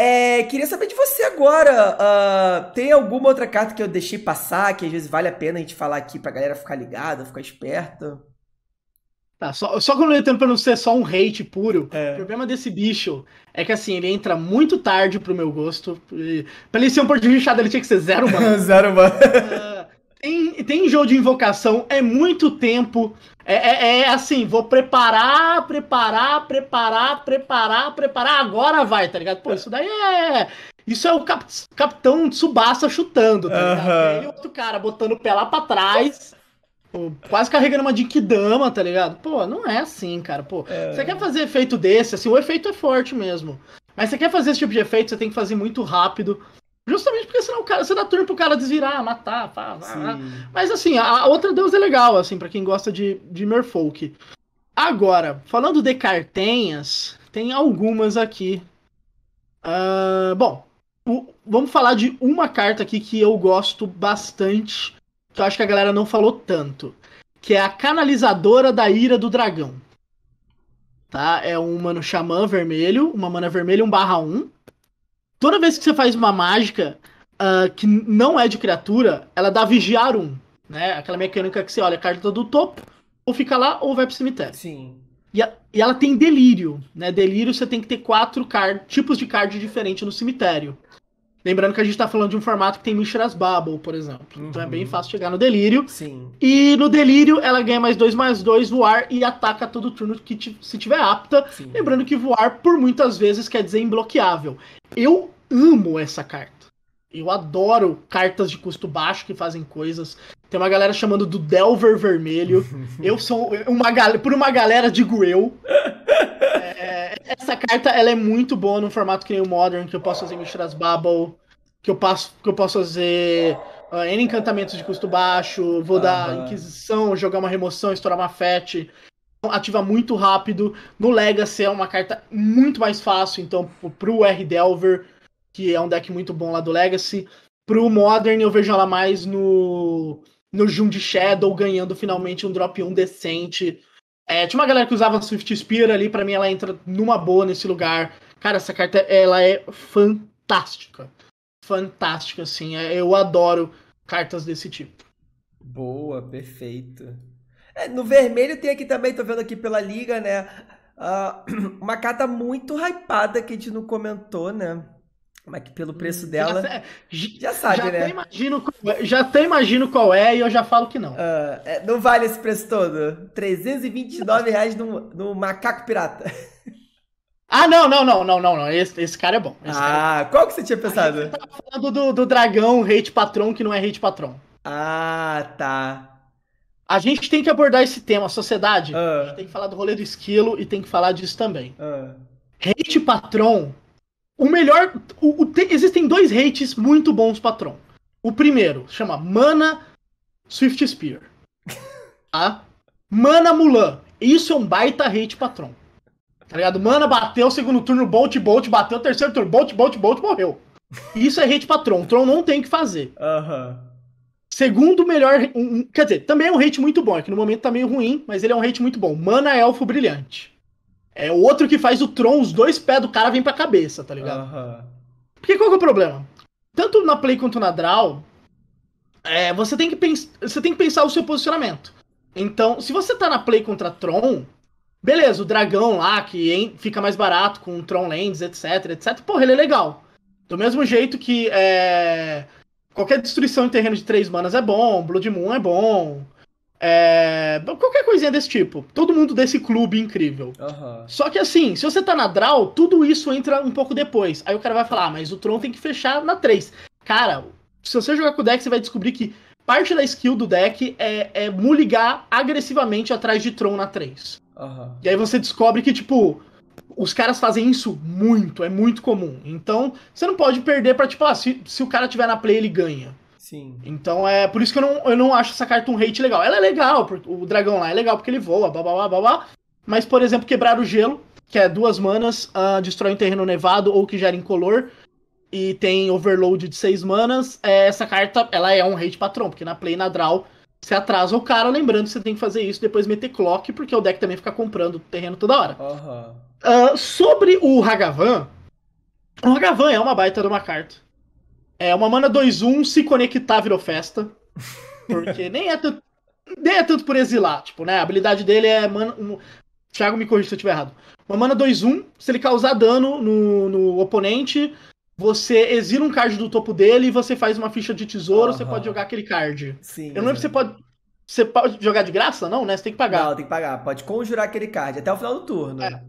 É, queria saber de você agora. Uh, tem alguma outra carta que eu deixei passar, que às vezes vale a pena a gente falar aqui pra galera ficar ligada, ficar esperta? Tá, só, só complementando pra não ser só um hate puro, é. o problema desse bicho é que assim, ele entra muito tarde pro meu gosto. E, pra ele ser um porto de ele tinha que ser zero (laughs) mano zero mana. Ah, tem, tem jogo de invocação, é muito tempo. É, é, é, assim, vou preparar, preparar, preparar, preparar, preparar, agora vai, tá ligado? Pô, isso daí é. Isso é o cap, capitão Tsubasa chutando, tá ligado? Uhum. E aí, outro cara botando o pé lá pra trás. Pô, quase carregando uma Dikidama, tá ligado? Pô, não é assim, cara. Pô, é... você quer fazer efeito desse, assim, o efeito é forte mesmo. Mas você quer fazer esse tipo de efeito, você tem que fazer muito rápido. Justamente porque senão o cara, você dá turno pro cara desvirar, matar, pá, pá. Mas assim, a, outra deusa é legal, assim, para quem gosta de, de Merfolk. Agora, falando de cartenhas, tem algumas aqui. Uh, bom, o, vamos falar de uma carta aqui que eu gosto bastante, que eu acho que a galera não falou tanto. Que é a Canalizadora da Ira do Dragão. Tá? É um mano xamã vermelho, uma mana vermelha, um barra 1. Toda vez que você faz uma mágica uh, que não é de criatura, ela dá vigiar um. Né? Aquela mecânica que você olha a carta do topo, ou fica lá ou vai pro cemitério. Sim. E, a, e ela tem delírio, né? Delírio você tem que ter quatro tipos de card diferentes no cemitério. Lembrando que a gente está falando de um formato que tem Mishra's Bubble, por exemplo. Uhum. Então é uhum. bem fácil chegar no delírio. Sim. E no delírio ela ganha mais dois, mais dois, voar e ataca todo turno que se tiver apta. Sim. Lembrando que voar, por muitas vezes, quer dizer imbloqueável. Eu amo essa carta. Eu adoro cartas de custo baixo que fazem coisas. Tem uma galera chamando do Delver Vermelho. (laughs) eu sou uma galera. Por uma galera, digo eu. É. (laughs) essa carta ela é muito boa num formato que nem o Modern, que eu posso fazer misturas Bubble, que eu, passo, que eu posso fazer uh, N encantamentos de custo baixo, vou uhum. dar Inquisição, jogar uma remoção, estourar uma fetch. Então, ativa muito rápido. No Legacy é uma carta muito mais fácil, então pro R Delver, que é um deck muito bom lá do Legacy. Pro Modern eu vejo ela mais no no Jund Shadow ganhando finalmente um drop 1 decente é, tinha uma galera que usava Swift Spear ali, para mim ela entra numa boa nesse lugar. Cara, essa carta ela é fantástica. Fantástica, assim. É, eu adoro cartas desse tipo. Boa, perfeito. É, no vermelho tem aqui também, tô vendo aqui pela liga, né? Uh, (clears throat) uma carta muito hypada que a gente não comentou, né? Mas é que pelo hum, preço dela. É, já, já sabe, já né? Até imagino, é, já até imagino qual é e eu já falo que não. Uh, é, não vale esse preço todo. 329 reais no, no macaco pirata. (laughs) Ah, não, não, não, não, não, não. Esse, esse cara é bom. ah, cara é bom. Ah, qual que você tinha pensado? Você tava falando do, do dragão hate patrão que não é hate patrão. Ah, tá. A gente tem que abordar esse tema, sociedade. Uh. A gente tem que falar do rolê do esquilo e tem que falar disso também. Uh. Hate patrão o melhor. O, o, existem dois hates muito bons pra Tron. O primeiro chama Mana Swift Spear. (laughs) Tá? Mana Mulan. Isso é um baita hate pra Tron. Tá ligado? Mana bateu, segundo turno, Bolt, Bolt, bateu, terceiro turno, Bolt, Bolt, Bolt, morreu. Isso é hate pra Tron. Tron não tem o que fazer. Aham. Uhum. Segundo melhor. Um, quer dizer, também é um hate muito bom. É que no momento tá meio ruim, mas ele é um hate muito bom. Mana Elfo Brilhante. É o outro que faz o Tron, os dois pés do cara vêm pra cabeça, tá ligado? Porque qual que é o problema? Tanto na Play quanto na Draw, é, você, tem que você tem que pensar o seu posicionamento. Então, se você tá na Play contra Tron, beleza, o dragão lá, que hein, fica mais barato com Tron Lands, etc, etc, porra, ele é legal. Do mesmo jeito que é, qualquer destruição em terreno de 3 manas é bom, Blood Moon é bom, é, qualquer coisinha desse tipo. Todo mundo desse clube incrível. Uhum. Só que assim, se você tá na draw, tudo isso entra um pouco depois. Aí o cara vai falar, ah, mas o Tron tem que fechar na 3. Cara, se você jogar com o deck, você vai descobrir que parte da skill do deck é, é muligar agressivamente atrás de Tron na 3. Uhum. E aí você descobre que, tipo, os caras fazem isso muito, é muito comum. Então, você não pode perder pra, tipo, ah, se, se o cara tiver na play, ele ganha. Sim. Então é por isso que eu não, eu não acho essa carta um hate legal. Ela é legal, o dragão lá é legal porque ele voa, blá blá blá blá. blá. Mas, por exemplo, quebrar o gelo, que é duas manas, uh, destrói um terreno nevado ou que gera incolor e tem overload de seis manas. É, essa carta ela é um hate patrão, porque na play na draw você atrasa o cara, lembrando que você tem que fazer isso depois meter clock, porque o deck também fica comprando terreno toda hora. Uhum. Uh, sobre o Hagavan, o Hagavan é uma baita de uma carta. É, uma mana 2-1 se conectar virou festa. Porque (laughs) nem é tanto. Nem é tanto por exilar, tipo, né? A habilidade dele é. Mana, um, Thiago me corrija se eu estiver errado. Uma mana 2-1, se ele causar dano no, no oponente, você exila um card do topo dele e você faz uma ficha de tesouro, uhum. você pode jogar aquele card. Sim. Eu não lembro se você pode. Você pode jogar de graça? Não, né? Você tem que pagar. Não, tem que pagar. Pode conjurar aquele card até o final do turno. É.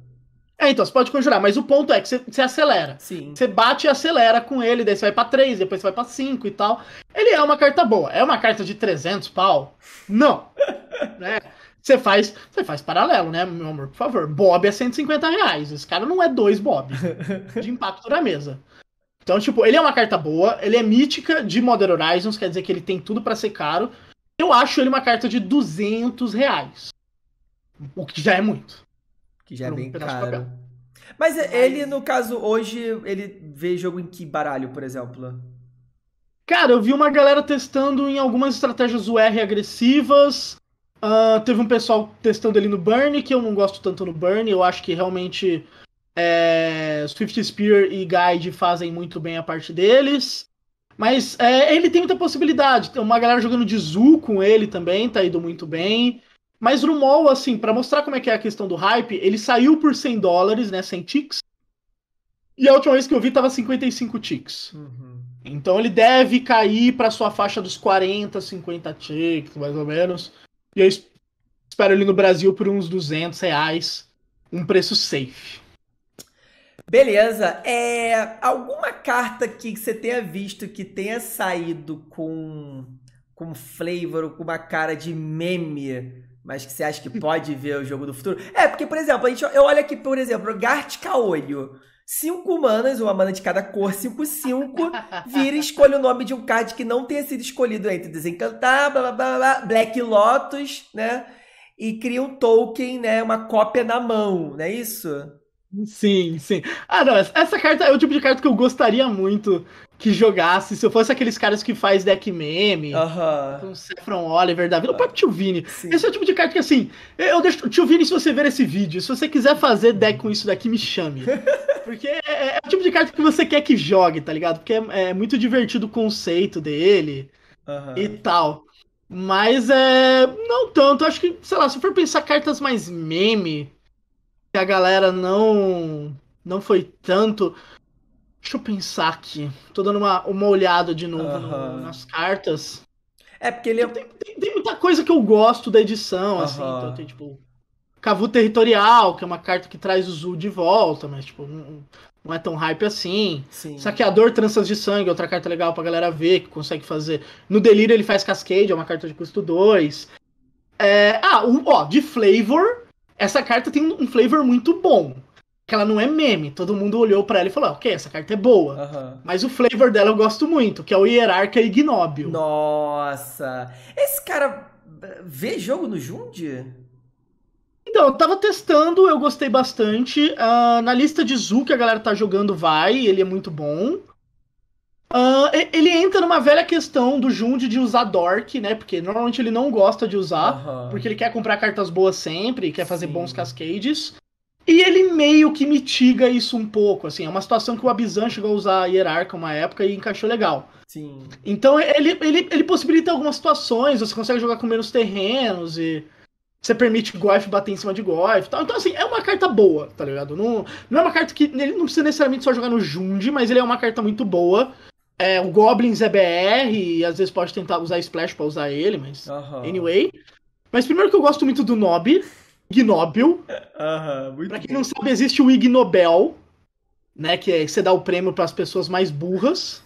É, então, você pode conjurar, mas o ponto é que você, você acelera. Sim. Você bate e acelera com ele, daí você vai pra 3, depois você vai pra 5 e tal. Ele é uma carta boa. É uma carta de 300 pau? Não. (laughs) né? Você faz, você faz paralelo, né, meu amor? Por favor. Bob é 150 reais. Esse cara não é dois Bob (laughs) de impacto na mesa. Então, tipo, ele é uma carta boa, ele é mítica de Modern Horizons, quer dizer que ele tem tudo para ser caro. Eu acho ele uma carta de 200 reais. O que já é muito. Que já é bem caro. Mas ele, no caso, hoje, ele vê jogo em que baralho, por exemplo? Cara, eu vi uma galera testando em algumas estratégias UR agressivas. Uh, teve um pessoal testando ele no Burn, que eu não gosto tanto no Burn. Eu acho que realmente é, Swift Spear e Guide fazem muito bem a parte deles. Mas é, ele tem muita possibilidade. Tem uma galera jogando de Zoo com ele também, tá indo muito bem. Mas no mall, assim, para mostrar como é que é a questão do hype, ele saiu por 100 dólares, né? 100 ticks. E a última vez que eu vi tava 55 ticks. Uhum. Então ele deve cair para sua faixa dos 40, 50 ticks, mais ou menos. E eu espero ele no Brasil por uns 200 reais. Um preço safe. Beleza. É, alguma carta que você tenha visto que tenha saído com, com flavor ou com uma cara de meme mas que você acha que pode ver o jogo do futuro. É, porque, por exemplo, a gente, eu olho aqui, por exemplo, Gart Caolho. Cinco manas, uma mana de cada cor, cinco cinco (laughs) Vira e escolhe o nome de um card que não tenha sido escolhido entre Desencantar, blá, blá, blá, blá, Black Lotus, né? E cria um token, né? Uma cópia na mão, não é isso? Sim, sim. Ah, não, essa carta é o tipo de carta que eu gostaria muito que jogasse. Se eu fosse aqueles caras que faz deck meme, uh -huh. um Saffron Oliver da vida, uh -huh. o ah, próprio Tio Vini. Sim. Esse é o tipo de carta que, assim, eu deixo. Tio Vini, se você ver esse vídeo, se você quiser fazer deck com isso daqui, me chame. (laughs) Porque é, é, é o tipo de carta que você quer que jogue, tá ligado? Porque é, é muito divertido o conceito dele uh -huh. e tal. Mas é. Não tanto. Acho que, sei lá, se for pensar cartas mais meme que a galera não não foi tanto. Deixa eu pensar aqui. Tô dando uma, uma olhada de novo uh -huh. nas cartas. É, porque ele. É tem, tem, tem, muita coisa que eu gosto da edição, uh -huh. assim. Então tem, tipo. Cavu Territorial, que é uma carta que traz o Zul de volta, mas, tipo, não, não é tão hype assim. Sim. Saqueador Tranças de Sangue, outra carta legal pra galera ver, que consegue fazer. No Delírio ele faz Cascade, é uma carta de custo 2. É, ah, um, ó, de flavor, essa carta tem um flavor muito bom. Que ela não é meme. Todo mundo olhou para ela e falou: ah, ok, essa carta é boa. Uhum. Mas o flavor dela eu gosto muito, que é o Hierarca ignóbio Nossa! Esse cara eh, vê jogo no Jund? Então, eu tava testando, eu gostei bastante. Uh, na lista de Zu que a galera tá jogando vai, ele é muito bom. Uh, ele entra numa velha questão do Jund de usar Dork, né? Porque normalmente ele não gosta de usar, porque ele quer comprar cartas boas sempre, quer fazer bons cascades. E ele meio que mitiga isso um pouco, assim. É uma situação que o Abizan chegou a usar a Hierarca uma época e encaixou legal. Sim. Então ele, ele, ele possibilita algumas situações, você consegue jogar com menos terrenos e você permite Goif bater em cima de Goif tal. Então, assim, é uma carta boa, tá ligado? Não, não é uma carta que. Ele não precisa necessariamente só jogar no Jund, mas ele é uma carta muito boa é, o Goblins é BR, e às vezes pode tentar usar Splash pra usar ele, mas. Anyway. Mas primeiro que eu gosto muito do Nob, Ignobil. Uhum, pra quem bom. não sabe, existe o Ig Nobel, né? Que é, você dá o prêmio para as pessoas mais burras.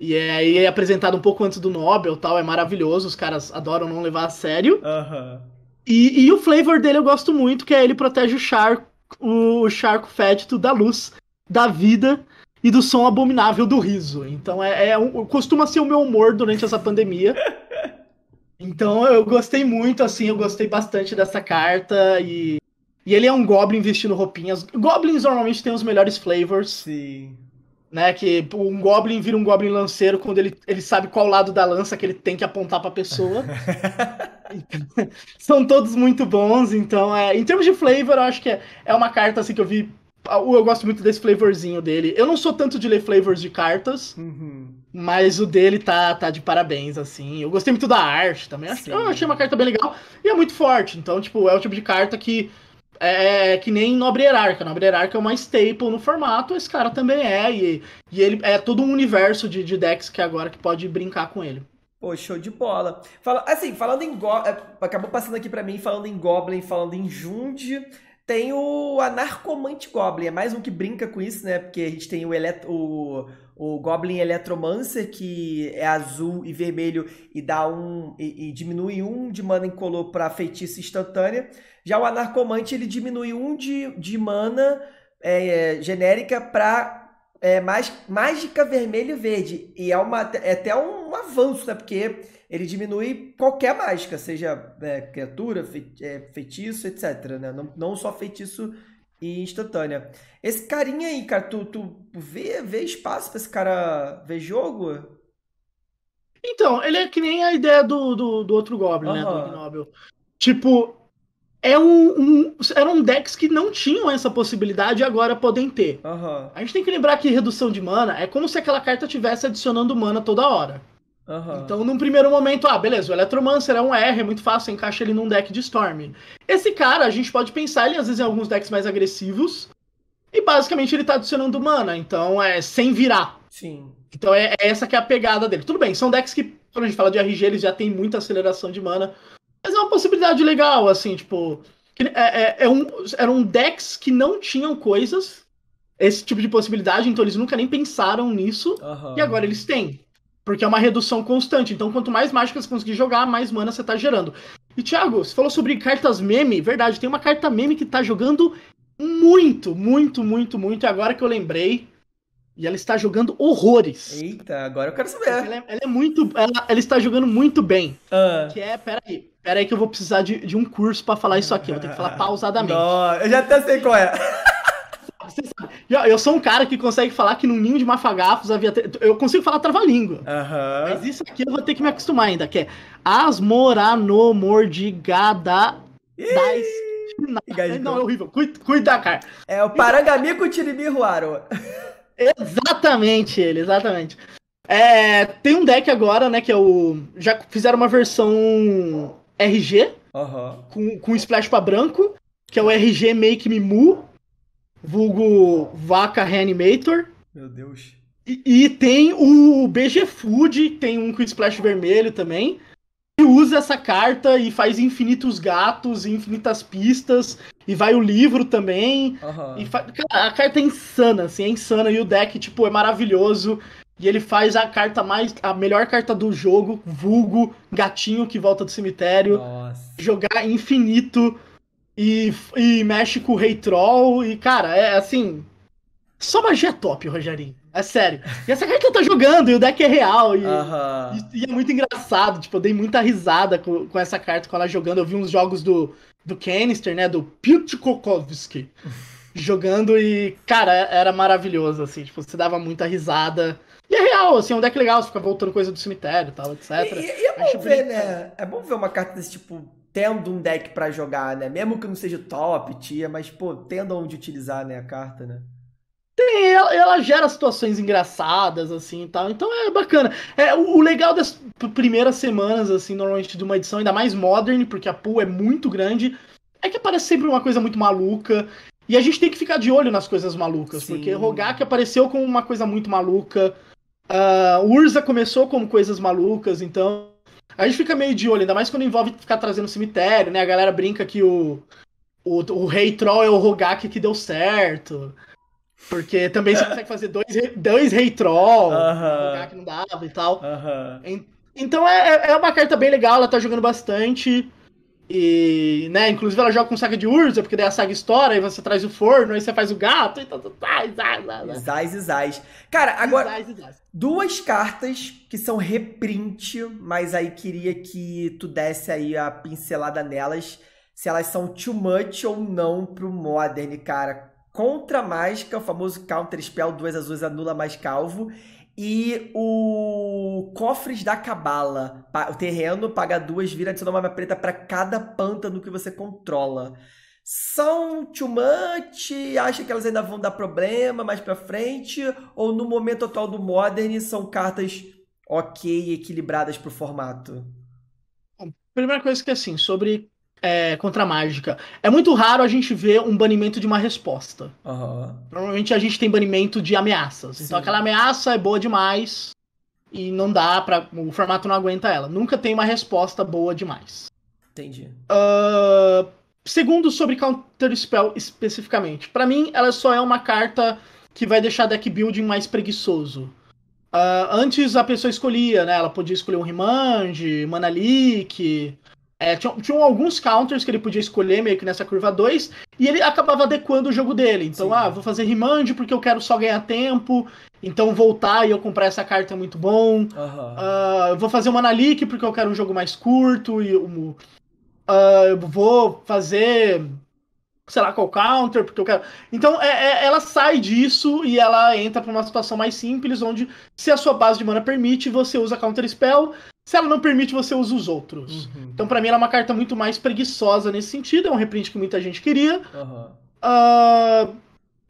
E aí é, é apresentado um pouco antes do Nobel tal, é maravilhoso, os caras adoram não levar a sério. Uhum. E, e o flavor dele eu gosto muito, que é ele protege o charco, o charco fétido da luz, da vida e do som abominável do riso. Então é, é um, costuma ser o meu humor durante essa pandemia. Então eu gostei muito, assim, eu gostei bastante dessa carta e e ele é um goblin vestindo roupinhas. Goblins normalmente têm os melhores flavors. Sim. Né, que um goblin vira um goblin lanceiro quando ele, ele sabe qual lado da lança que ele tem que apontar para pessoa. (laughs) São todos muito bons, então é, em termos de flavor, eu acho que é, é uma carta assim que eu vi ah, eu gosto muito desse flavorzinho dele. Eu não sou tanto de ler flavors de cartas, uhum. mas o dele tá, tá de parabéns, assim. Eu gostei muito da arte também. Sim. Eu achei uma carta bem legal e é muito forte. Então, tipo, é o tipo de carta que é, é, é que nem Nobre Hierarca. Nobre Hierarca é uma staple no formato, esse cara também é. E, e ele é todo um universo de, de decks que agora que pode brincar com ele. Pô, show de bola. Fala, assim, falando em Goblin. É, acabou passando aqui para mim, falando em Goblin, falando em Jund. Tem o Anarcomante Goblin, é mais um que brinca com isso, né? Porque a gente tem o, elet o, o Goblin eletromancer que é azul e vermelho e dá um. e, e diminui um de mana incolor para feitiço instantânea. Já o Anarcomante ele diminui um de, de mana é, é, genérica para é, mais mágica vermelho e verde. E é, uma, é até um avanço, né? Porque ele diminui qualquer mágica, seja é, criatura, fe, é, feitiço, etc. Né? Não, não, só feitiço e instantânea. Esse carinha aí, cara, tu, tu vê, vê espaço pra esse cara ver jogo? Então, ele é que nem a ideia do, do, do outro Goblin, uhum. né? Do Ignobel. Tipo, é um, um, eram decks que não tinham essa possibilidade e agora podem ter. Uhum. A gente tem que lembrar que redução de mana é como se aquela carta estivesse adicionando mana toda hora. Uhum. Então, num primeiro momento, ah, beleza, o Electromancer é um R, é muito fácil, encaixa ele num deck de Storm. Esse cara, a gente pode pensar ele às vezes em alguns decks mais agressivos, e basicamente ele tá adicionando mana, então é sem virar. Sim. Então é, é, essa que é a pegada dele. Tudo bem, são decks que, quando a gente fala de RG, eles já tem muita aceleração de mana, mas é uma possibilidade legal, assim, tipo. É, é, é um, eram decks que não tinham coisas, esse tipo de possibilidade, então eles nunca nem pensaram nisso, uhum. e agora eles têm. Porque é uma redução constante. Então, quanto mais mágicas você conseguir jogar, mais mana você tá gerando. E, Thiago, você falou sobre cartas meme. Verdade, tem uma carta meme que tá jogando muito, muito, muito, muito. E agora que eu lembrei. E ela está jogando horrores. Eita, agora eu quero saber. Ela é, ela é muito. Ela, ela, está jogando muito bem. Uh. Que é, peraí, peraí, que eu vou precisar de, de um curso para falar isso aqui. Eu vou ter que falar (laughs) pausadamente. Não, eu já até sei qual é. (laughs) Eu, eu, sou um cara que consegue falar que no ninho de mafagafos havia. Eu consigo falar trava-língua. Uhum. Mas isso aqui eu vou ter que me acostumar ainda, que é Asmoranomordigada da Não, então é horrível. Cuida, cuida, cara. É o Parangamico Tirimiruaro. (laughs) exatamente ele, exatamente. É, tem um deck agora, né, que é o. Já fizeram uma versão RG. Uhum. Com, com splash pra branco, que é o RG Make Me Moo vulgo Vaca Reanimator. Meu Deus. E, e, tem o BG Food, tem um com splash vermelho também, que usa essa carta e faz infinitos gatos, infinitas pistas, e vai o livro também. Uhum. Cara, a carta é insana, assim, é insana, e o deck, tipo, é maravilhoso. E ele faz a carta mais. a melhor carta do jogo, vulgo, gatinho que volta do cemitério. Nossa. Jogar infinito. E, e mexe com o Rei Troll. E, cara, é assim. Só magia top, Rogerinho. É sério. E essa carta tá jogando, e o deck é real. E, e, e, é muito engraçado. Tipo, eu dei muita risada com, com essa carta com ela jogando. Eu vi uns jogos do, do Canister, né? Do Piltikokovsky. (laughs) jogando e, cara, é, era maravilhoso, assim. Tipo, você dava muita risada. E é real, assim, é um deck legal, você fica voltando coisa do cemitério e tal, etc. E, e é bom Acho ver, bonito. né? É bom ver uma carta desse tipo tendo um deck para jogar, né? Mesmo que não seja top, tia, mas, pô, tendo onde utilizar, né, a carta, né? Tem, ela, ela gera situações engraçadas, assim, e tal. Então é bacana. É, o, o, legal das primeiras semanas, assim, normalmente de uma edição, ainda mais Modern, porque a pool é muito grande, é que aparece sempre uma coisa muito maluca. E a gente tem que ficar de olho nas coisas malucas, Sim. porque Rogak apareceu com uma coisa muito maluca. Uh, Urza começou como coisas malucas, então a gente fica meio de olho, ainda mais quando envolve ficar trazendo cemitério, né? A galera brinca que o, o, o rei troll é o Rogak que deu certo. Porque também você (laughs) consegue fazer dois, dois rei troll, uh -huh. Rogak não dava e tal. Uh -huh. Então é, é, é uma carta bem legal, ela tá jogando bastante. E, né, inclusive ela joga com saga de urza, porque daí a saga estoura, aí você traz o forno, aí você faz o gato, e tal, Zaz, zaz. Cara, agora, duas cartas que são reprint, mas aí queria que tu desse aí a pincelada nelas, se elas são too much ou não pro Modern, cara. Contra Mágica, o famoso Counter Spell, duas azuis anula mais calvo. E o Cofres da Cabala, o terreno paga duas, vira sua uma preta para cada pântano que você controla. São too Acha que elas ainda vão dar problema mais pra frente? Ou no momento atual do Modern são cartas ok, equilibradas pro formato? primeira coisa que é assim, sobre é, contra a mágica. É muito raro a gente ver um banimento de uma resposta. Uhum. Normalmente a gente tem banimento de ameaças. Então, Sim. Então aquela ameaça é boa demais e não dá para O formato não aguenta ela. Nunca tem uma resposta boa demais. Entendi. Uh, segundo, sobre Counter Spell especificamente. para mim, ela só é uma carta que vai deixar deck building mais preguiçoso. Uh, antes a pessoa escolhia, né? Ela podia escolher um Remand, Mana Leak é, tinham, tinham, alguns counters que ele podia escolher meio que nessa curva 2, e ele acabava adequando o jogo dele. Então, Sim. ah, vou fazer remand porque eu quero só ganhar tempo, então voltar e eu comprar essa carta é muito bom. Uhum. Uh, vou fazer uma Analik porque eu quero um jogo mais curto, e um, uh, vou fazer, sei lá, qual counter, porque eu quero. Então, é, é, ela sai disso e ela entra para uma situação mais simples, onde se a sua base de mana permite, você usa counter spell se ela não permite, você usa os outros. Uhum. Então, para mim, ela é uma carta muito mais preguiçosa nesse sentido. É um reprint que muita gente queria. Uhum. Uh,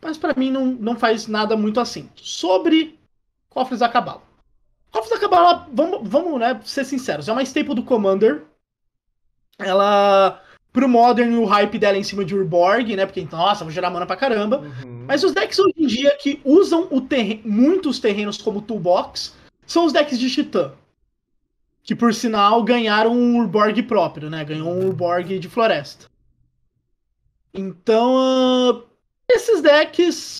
mas para mim, não, não faz nada muito assim. Sobre Cofres da Cabala. Cofres da Cabala, vamos, vamos né, ser sinceros, é uma staple do Commander. Ela. Pro Modern, o hype dela é em cima de Urborg, né? Porque, nossa, vou gerar mana pra caramba. Uhum. Mas os decks hoje em dia que usam terren muitos terrenos como toolbox são os decks de Titã que por sinal ganharam um Urborg próprio, né? Ganhou um Urborg de floresta. Então, uh, esses decks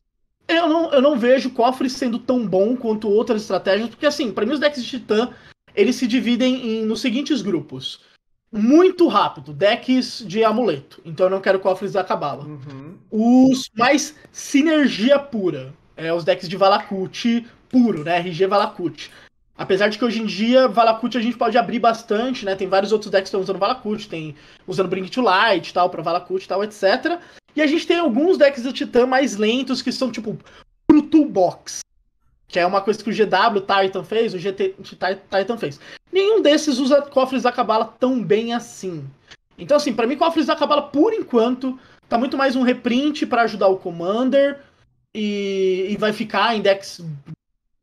eu não, eu não vejo cofre sendo tão bom quanto outras estratégias, porque assim, para mim os decks de Titã, eles se dividem em, nos seguintes grupos. Muito rápido, decks de amuleto. Então eu não quero cofres da cabala. Uhum. Os mais sinergia pura. É, os decks de Valakut puro, né? RG Valakut. Apesar de que hoje em dia, Valakut a gente pode abrir bastante, né? Tem vários outros decks que estão usando Valakut, tem usando Bring to Light tal, pra Valakut e tal, etc. E a gente tem alguns decks do Titã mais lentos que são tipo pro toolbox. Que é uma coisa que o GW Titan fez, o GT Titan fez. Nenhum desses usa cofres da cabala tão bem assim. Então, assim, para mim, cofres da cabala, por enquanto, tá muito mais um reprint para ajudar o Commander. E, e vai ficar em decks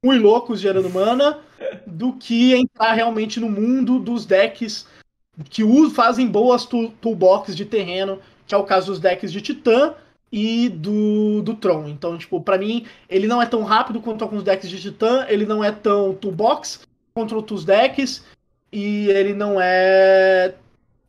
muito loucos gerando mana do que entrar realmente no mundo dos decks que fazem boas toolbox de terreno, que é o caso dos decks de Titã e do, do Tron. Então, tipo, para mim, ele não é tão rápido quanto alguns decks de Titã, ele não é tão toolbox contra outros decks, e ele não é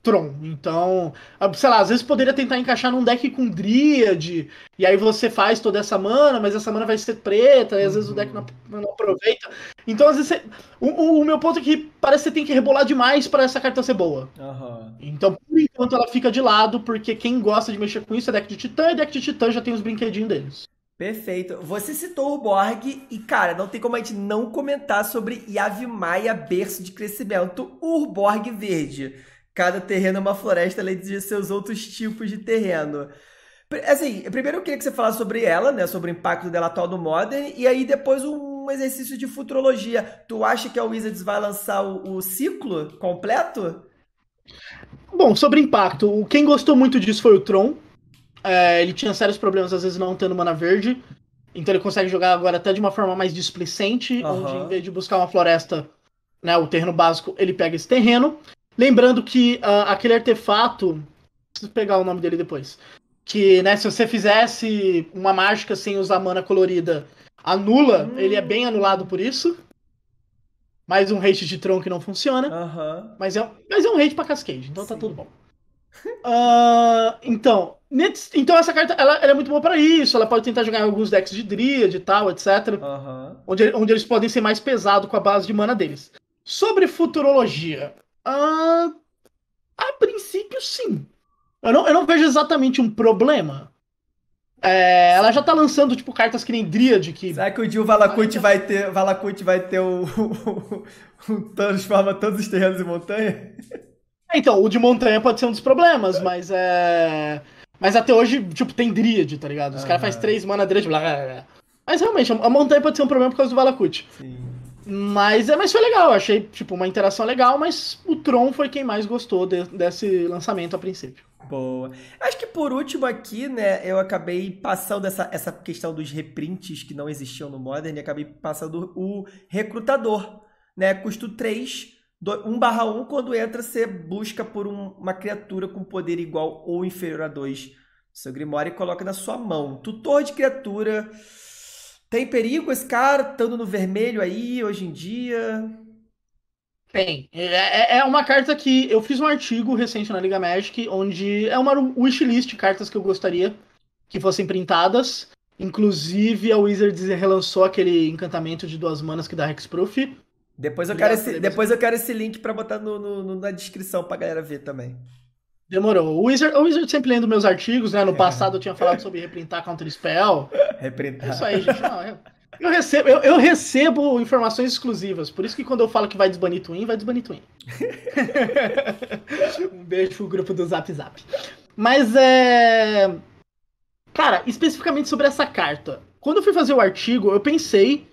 Tron. Então, ah, sei lá, às vezes poderia tentar encaixar num deck com Dríade, e aí você faz toda essa mana, mas essa mana vai ser preta, e às uhum. vezes o deck não, não, aproveita. Então, às vezes, você... o, o, meu ponto é que parece que você tem que rebolar demais para essa carta ser boa. Uhum. Então, por enquanto, ela fica de lado, porque quem gosta de mexer com isso é deck de Titã, e deck de Titã já tem os brinquedinhos deles. Perfeito. Você citou o Borg e, cara, não tem como a gente não comentar sobre Yavimaya Berço de Crescimento, o Borg Verde cada terreno é uma floresta, além de seus outros tipos de terreno. Assim, primeiro eu queria que você falasse sobre ela, né? Sobre o impacto dela atual no Modern, e aí depois um exercício de futurologia. Tu acha que a Wizards vai lançar o, o ciclo completo? Bom, sobre impacto, quem gostou muito disso foi o Tron. É, ele tinha sérios problemas, às vezes, não tendo mana verde. Então ele consegue jogar agora até de uma forma mais displicente, uhum. onde em vez de buscar uma floresta, né, o terreno básico, ele pega esse terreno. Lembrando que uh, aquele artefato. Preciso pegar o nome dele depois. Que, né, se você fizesse uma mágica sem usar mana colorida, anula. Hum. Ele é bem anulado por isso. Mais um hate de Tron que não funciona. Uh -huh. Mas, é, mas é um hate pra Cascade, então tá Sim. tá tudo bom. Uh, então, então essa carta ela, ela é muito boa para isso. Ela pode tentar jogar alguns decks de Dryad e tal, etc. Onde, onde eles podem ser mais pesados com a base de mana deles. Sobre futurologia, ah, a princípio, sim. Eu não, eu não vejo exatamente um problema. É, ela já tá lançando, tipo, cartas que nem Dríade. Que... Será que o dia Valakut vai ter, Valakut vai ter o, (laughs) o, o, o transforma todos os terrenos em montanha? É, então, o de montanha pode ser um dos problemas, mas é. Mas até hoje, tipo, tem Dríade, tá ligado? Os ah, caras fazem três mana Dríade, blá, blá, blá. Mas realmente, a montanha pode ser um problema por causa do Valakut. Sim. Mas, é, mas foi legal, achei tipo, uma interação legal, mas o Tron foi quem mais gostou de, desse lançamento a princípio. Boa. Acho que por último aqui, né, eu acabei passando essa, essa questão dos reprints que não existiam no Modern e acabei passando o Recrutador, né, custo 3, 1 barra 1, quando entra você busca por um, uma criatura com poder igual ou inferior a 2 seu Grimório e coloca na sua mão. Tutor de criatura... Tem perigo esse cara estando no vermelho aí hoje em dia? Tem. É, é, é uma carta que eu fiz um artigo recente na Liga Magic, onde é uma wishlist de cartas que eu gostaria que fossem printadas. Inclusive, a Wizards relançou aquele encantamento de duas manas que dá Hexproof. Depois eu, quero esse, depois eu quero esse link para botar no, no, na descrição pra galera ver também. Demorou. O Wizard, o Wizard sempre lendo meus artigos, né? No é. passado eu tinha falado sobre reprintar Counter Spell. Reprintar. Isso aí, gente. Não, eu, eu, recebo, eu, eu, recebo informações exclusivas. Por isso que quando eu falo que vai desbanir Twin, vai desbanir Twin. (laughs) um beijo pro grupo do Zap Zap. Mas é. Cara, especificamente sobre essa carta. Quando eu fui fazer o artigo, eu pensei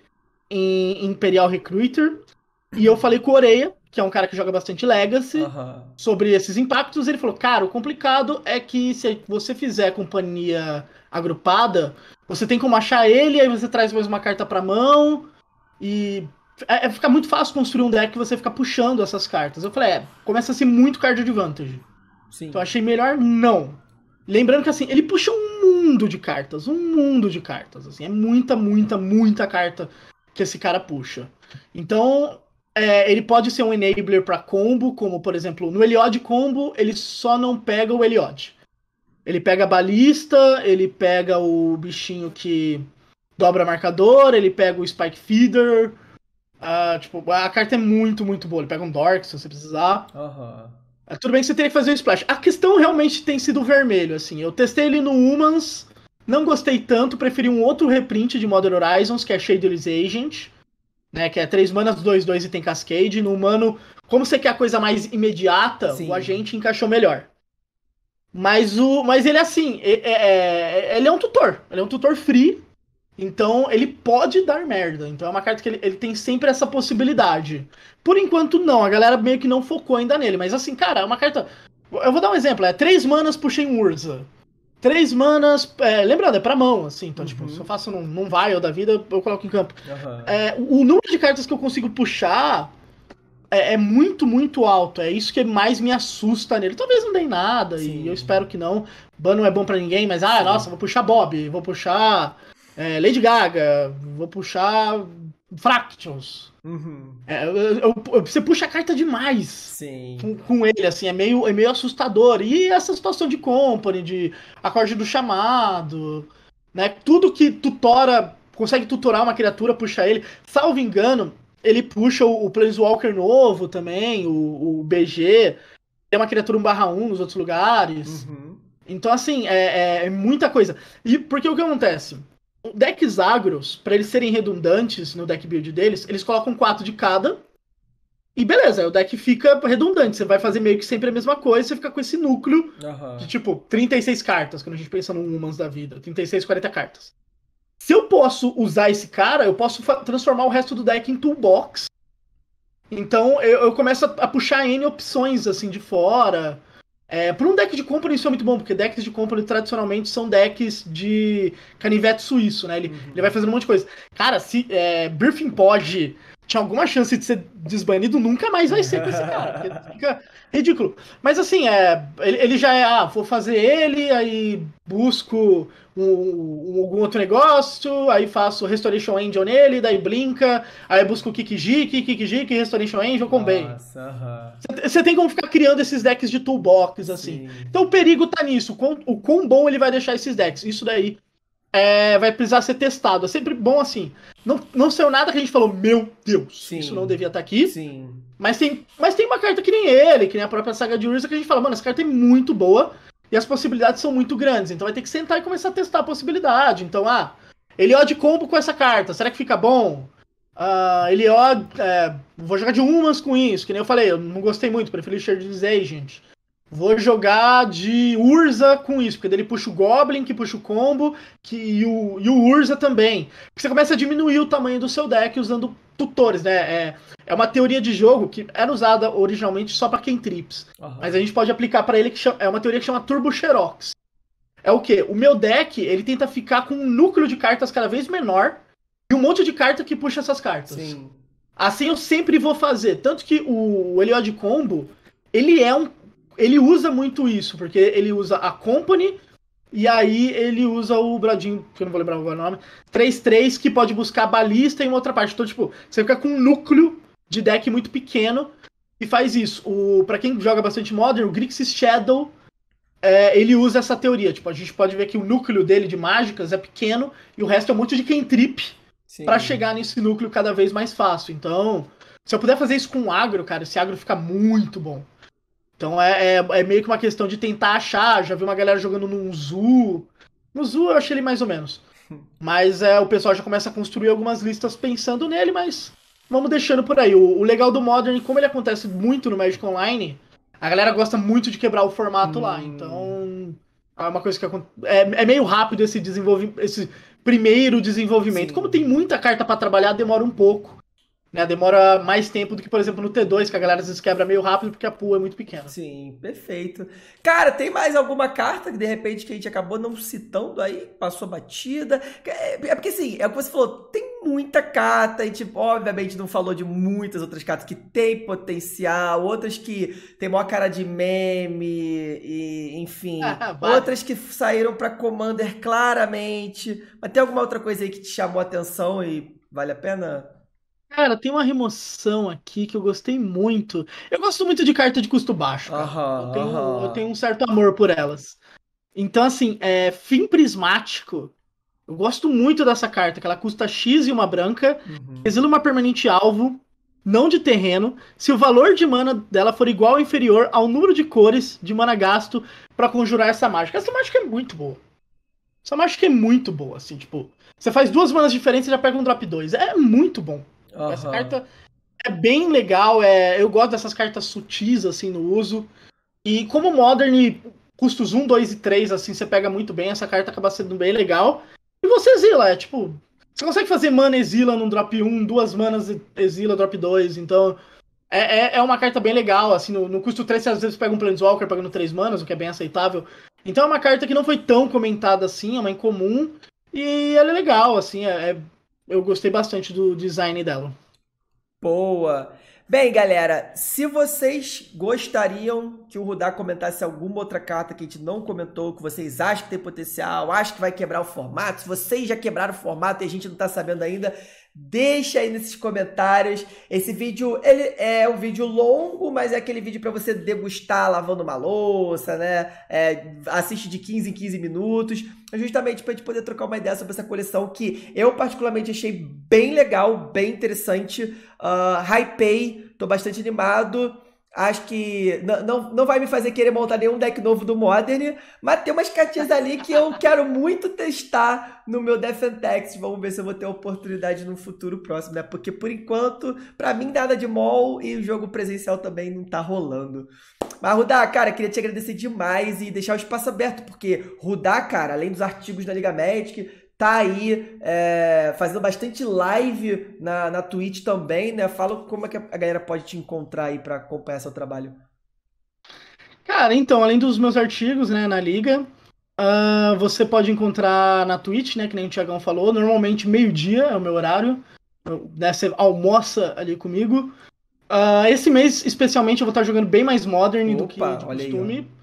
em Imperial Recruiter. E eu falei com o Oreia, que é um cara que joga bastante Legacy, sobre esses impactos. Ele falou: Cara, o complicado é que se você fizer companhia agrupada, você tem como achar ele, aí você traz mais uma carta pra mão, e é, é fica muito fácil construir um deck que você fica puxando essas cartas. Eu falei: É, começa a ser muito card advantage. Sim. Então achei melhor não. Lembrando que assim, ele puxa um mundo de cartas, um mundo de cartas. Assim, é muita, muita, muita carta que esse cara puxa. Então, é, ele pode ser um enabler para combo, como por exemplo, no Eliod combo, ele só não pega o Eliod. Ele pega a balista, ele pega o bichinho que dobra marcador, ele pega o Spike Feeder. Ah, tipo, a carta é muito, muito boa. Ele pega um Dork se você precisar. Uhum. tudo bem que você teria que fazer um splash. A questão realmente tem sido o vermelho, assim. Eu testei ele no Humans, não gostei tanto, preferi um outro reprint de Modern Horizons, que é Shadeless Agent né? Que é três manas, dois, dois e tem cascade. No humano, como você quer a coisa mais imediata, Sim. o agente encaixou melhor. Mas o. Mas ele é assim, é, é, ele é um tutor. Ele é um tutor free. Então ele pode dar merda. Então é uma carta que ele, ele tem sempre essa possibilidade. Por enquanto, não. A galera meio que não focou ainda nele. Mas assim, cara, é uma carta. Eu vou dar um exemplo, é três manas puxei um Urza três manas. É, lembrando, é pra mão, assim. Então, tipo, uhum. tipo, se eu faço num, num vial da vida, eu coloco em campo. Uhum. É, o, o, número de cartas que eu consigo puxar é, é, muito, muito alto. É isso que mais me assusta nele. Talvez não dê nada, Sim. e eu espero que não. Ban não é bom para ninguém, mas, ah, Sim. nossa, vou puxar Bob, vou puxar é, Lady Gaga, vou puxar Fractions. Uhum. É, eu, eu, você puxa a carta demais Sim. Com, com, ele, assim, é meio, é meio assustador. E essa situação de company, de acorde do chamado, né? Tudo que tutora, consegue tutorar uma criatura, puxa ele. Salvo engano, ele puxa o, o Planeswalker novo também, o, o BG. Tem é uma criatura 1/1 nos outros lugares. Uhum. Então, assim, é, é, é muita coisa. E porque o que acontece? decks agros, para eles serem redundantes no deck build deles, eles colocam quatro de cada. E beleza, o deck fica redundante. Você vai fazer meio que sempre a mesma coisa, você fica com esse núcleo uhum. de tipo 36 cartas, quando a gente pensa no Humans da vida. 36, 40 cartas. Se eu posso usar esse cara, eu posso transformar o resto do deck em toolbox. Então eu, eu começo a, a puxar N opções assim de fora. É, para um deck de company isso é muito bom, porque decks de company tradicionalmente são decks de canivete suíço, né? Ele, uhum. ele vai fazendo um monte de coisa. Cara, se é, Briefing pode, tinha alguma chance de ser desbanido, nunca mais vai ser com esse cara. Fica ridículo. Mas assim, é, ele, ele já é, ah, vou fazer ele, aí busco um, um, algum outro negócio, aí faço Restoration Angel nele, daí blinka, aí busco Kikijiki, Kikijiki, Restoration Angel com bem. Você tem como ficar criando esses decks de toolbox, assim. Sim. Então o perigo tá nisso, o quão, o quão bom ele vai deixar esses decks. Isso daí é, vai precisar ser testado. É sempre bom assim. Não, não saiu nada que a gente falou, meu Deus, Sim. isso não devia estar tá aqui. Sim. Mas tem, mas tem uma carta que nem ele, que nem a própria saga de Urza, que a gente fala, mano, essa carta é muito boa e as possibilidades são muito grandes. Então vai ter que sentar e começar a testar a possibilidade. Então, ah, ele ó é de combo com essa carta, será que fica bom? Ah, ele ó, é, é, vou jogar de umas com isso, que nem eu falei, eu não gostei muito, preferi Zay Agent. Vou jogar de Urza com isso, porque daí ele puxa o Goblin, que puxa o combo, que, e, o, e o Urza também. Porque você começa a diminuir o tamanho do seu deck usando tutores, né? É, é uma teoria de jogo que era usada originalmente só para quem trips. Uhum. Mas a gente pode aplicar para ele que chama, é uma teoria que chama Turbo Xerox. É o que? O meu deck, ele tenta ficar com um núcleo de cartas cada vez menor e um monte de carta que puxa essas cartas. Sim. Assim eu sempre vou fazer. Tanto que o de Combo, ele é um ele usa muito isso, porque ele usa a Company e aí ele usa o Bradinho, que eu não vou lembrar agora o nome, 3-3, que pode buscar balista em outra parte. Então, tipo, você fica com um núcleo de deck muito pequeno e faz isso. O, pra quem joga bastante Modern, o Grixis Shadow, é, ele usa essa teoria. Tipo, a gente pode ver que o núcleo dele de mágicas é pequeno e o resto é um monte de trip para chegar nesse núcleo cada vez mais fácil. Então, se eu puder fazer isso com agro, cara, esse agro fica muito bom. Então é, é, é, meio que uma questão de tentar achar. Já vi uma galera jogando num zoo. No zoo eu achei ele mais ou menos. (laughs) Mas é, o pessoal já começa a construir algumas listas pensando nele, mas vamos deixando por aí. O, o legal do Modern, como ele acontece muito no Magic Online, a galera gosta muito de quebrar o formato hum. lá. Então é uma coisa que é, é meio rápido esse esse primeiro desenvolvimento. Sim. Como tem muita carta para trabalhar, demora um pouco. Né? Demora mais tempo do que, por exemplo, no T2, que a galera às vezes quebra meio rápido porque a pool é muito pequena. Sim, perfeito. Cara, tem mais alguma carta que de repente que a gente acabou não citando aí? Passou batida? É, é porque assim, é o que você falou, tem muita carta, e tipo obviamente não falou de muitas outras cartas que tem potencial, outras que tem maior cara de meme, e, enfim. (laughs) Ah, outras que saíram para Commander claramente. Mas tem alguma outra coisa aí que te chamou a atenção e vale a pena Cara, tem uma remoção aqui que eu gostei muito. Eu gosto muito de carta de custo baixo. Aham, eu, tenho, eu, tenho, um certo amor por elas. Então, assim, é, fim prismático. Eu gosto muito dessa carta, que ela custa X e uma branca, uhum. exila uma permanente alvo, não de terreno, se o valor de mana dela for igual ou inferior ao número de cores de mana gasto para conjurar essa mágica. Essa mágica é muito boa. Essa mágica é muito boa, assim, tipo, você faz duas manas diferentes e já pega um drop 2. É muito bom. Uhum. Essa carta é bem legal, é, eu gosto dessas cartas sutis, assim, no uso. E como Modern, custos 1, 2 e 3, assim, você pega muito bem, essa carta acaba sendo bem legal. E você exila, é tipo. Você consegue fazer mana exila num drop 1, duas manas exila drop 2, então. É, é, é, uma carta bem legal, assim, no, no custo 3 você às vezes pega um Planeswalker pagando 3 manas, o que é bem aceitável. Então é uma carta que não foi tão comentada assim, é uma incomum. E ela é legal, assim, é, é eu gostei bastante do design dela. Boa! Bem, galera, se vocês gostariam que o Rudá comentasse alguma outra carta que a gente não comentou, que vocês acham que tem potencial, acham que vai quebrar o formato, se vocês já quebraram o formato e a gente não está sabendo ainda, Deixa aí nesses comentários. Esse vídeo, ele é um vídeo longo, mas é aquele vídeo para você degustar lavando uma louça, né? É, assiste de 15 em 15 minutos, justamente para a gente poder trocar uma ideia sobre essa coleção que eu particularmente achei bem legal, bem interessante. Uh, hypei, tô bastante animado. Acho que não, não, vai me fazer querer montar nenhum deck novo do Modern, mas tem umas cartinhas ali que eu (laughs) quero muito testar no meu Defentex. Vamos ver se eu vou ter oportunidade no futuro próximo, né? Porque por enquanto, para mim, nada de mol e o jogo presencial também não tá rolando. Mas, Rudá, cara, queria te agradecer demais e deixar o espaço aberto, porque Rudá, cara, além dos artigos da Liga Magic, tá aí é, fazendo bastante live na, na Twitch também, né? Fala como é que a galera pode te encontrar aí para acompanhar seu trabalho. Cara, então, além dos meus artigos, né, na Liga, uh, você pode encontrar na Twitch, né, que nem o Tiagão falou, normalmente meio-dia é o meu horário, né, você almoça ali comigo. Uh, esse mês, especialmente, eu vou estar jogando bem mais Modern Opa, do que de costume. Aí,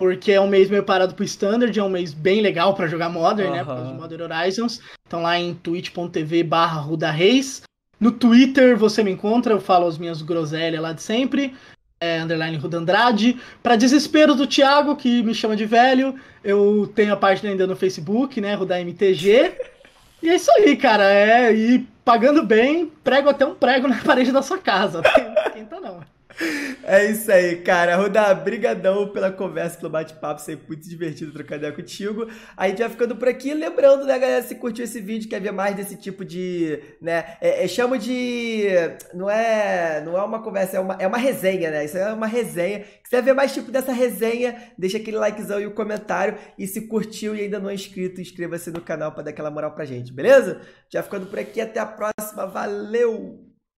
porque é um mês meio parado pro Standard, é um mês bem legal para jogar Modern, uhum. né? Por causa Modern Horizons. Então lá em twitch.tv barra Reis. No Twitter você me encontra, eu falo as minhas groselhas lá de sempre. É, underline Ruda Andrade. Pra desespero do Thiago, que me chama de velho, eu tenho a página ainda no Facebook, né? Ruda MTG. E é isso aí, cara. É, e pagando bem, prego até um prego na (laughs) parede da sua casa. Tá não esquenta não. É isso aí, cara. Rodar brigadão pela conversa, pelo bate-papo. Sempre muito divertido trocar ideia contigo. A gente vai ficando por aqui. Lembrando, né, galera, se curtiu esse vídeo, quer ver mais desse tipo de, né, é, é, chamo de, não é, não é uma conversa, é uma, é uma resenha, né? Isso é uma resenha. Se quer ver mais tipo dessa resenha, deixa aquele likezão e o um comentário. E se curtiu e ainda não é inscrito, inscreva-se no canal para dar aquela moral pra gente, beleza? Já ficando por aqui. Até a próxima. Valeu!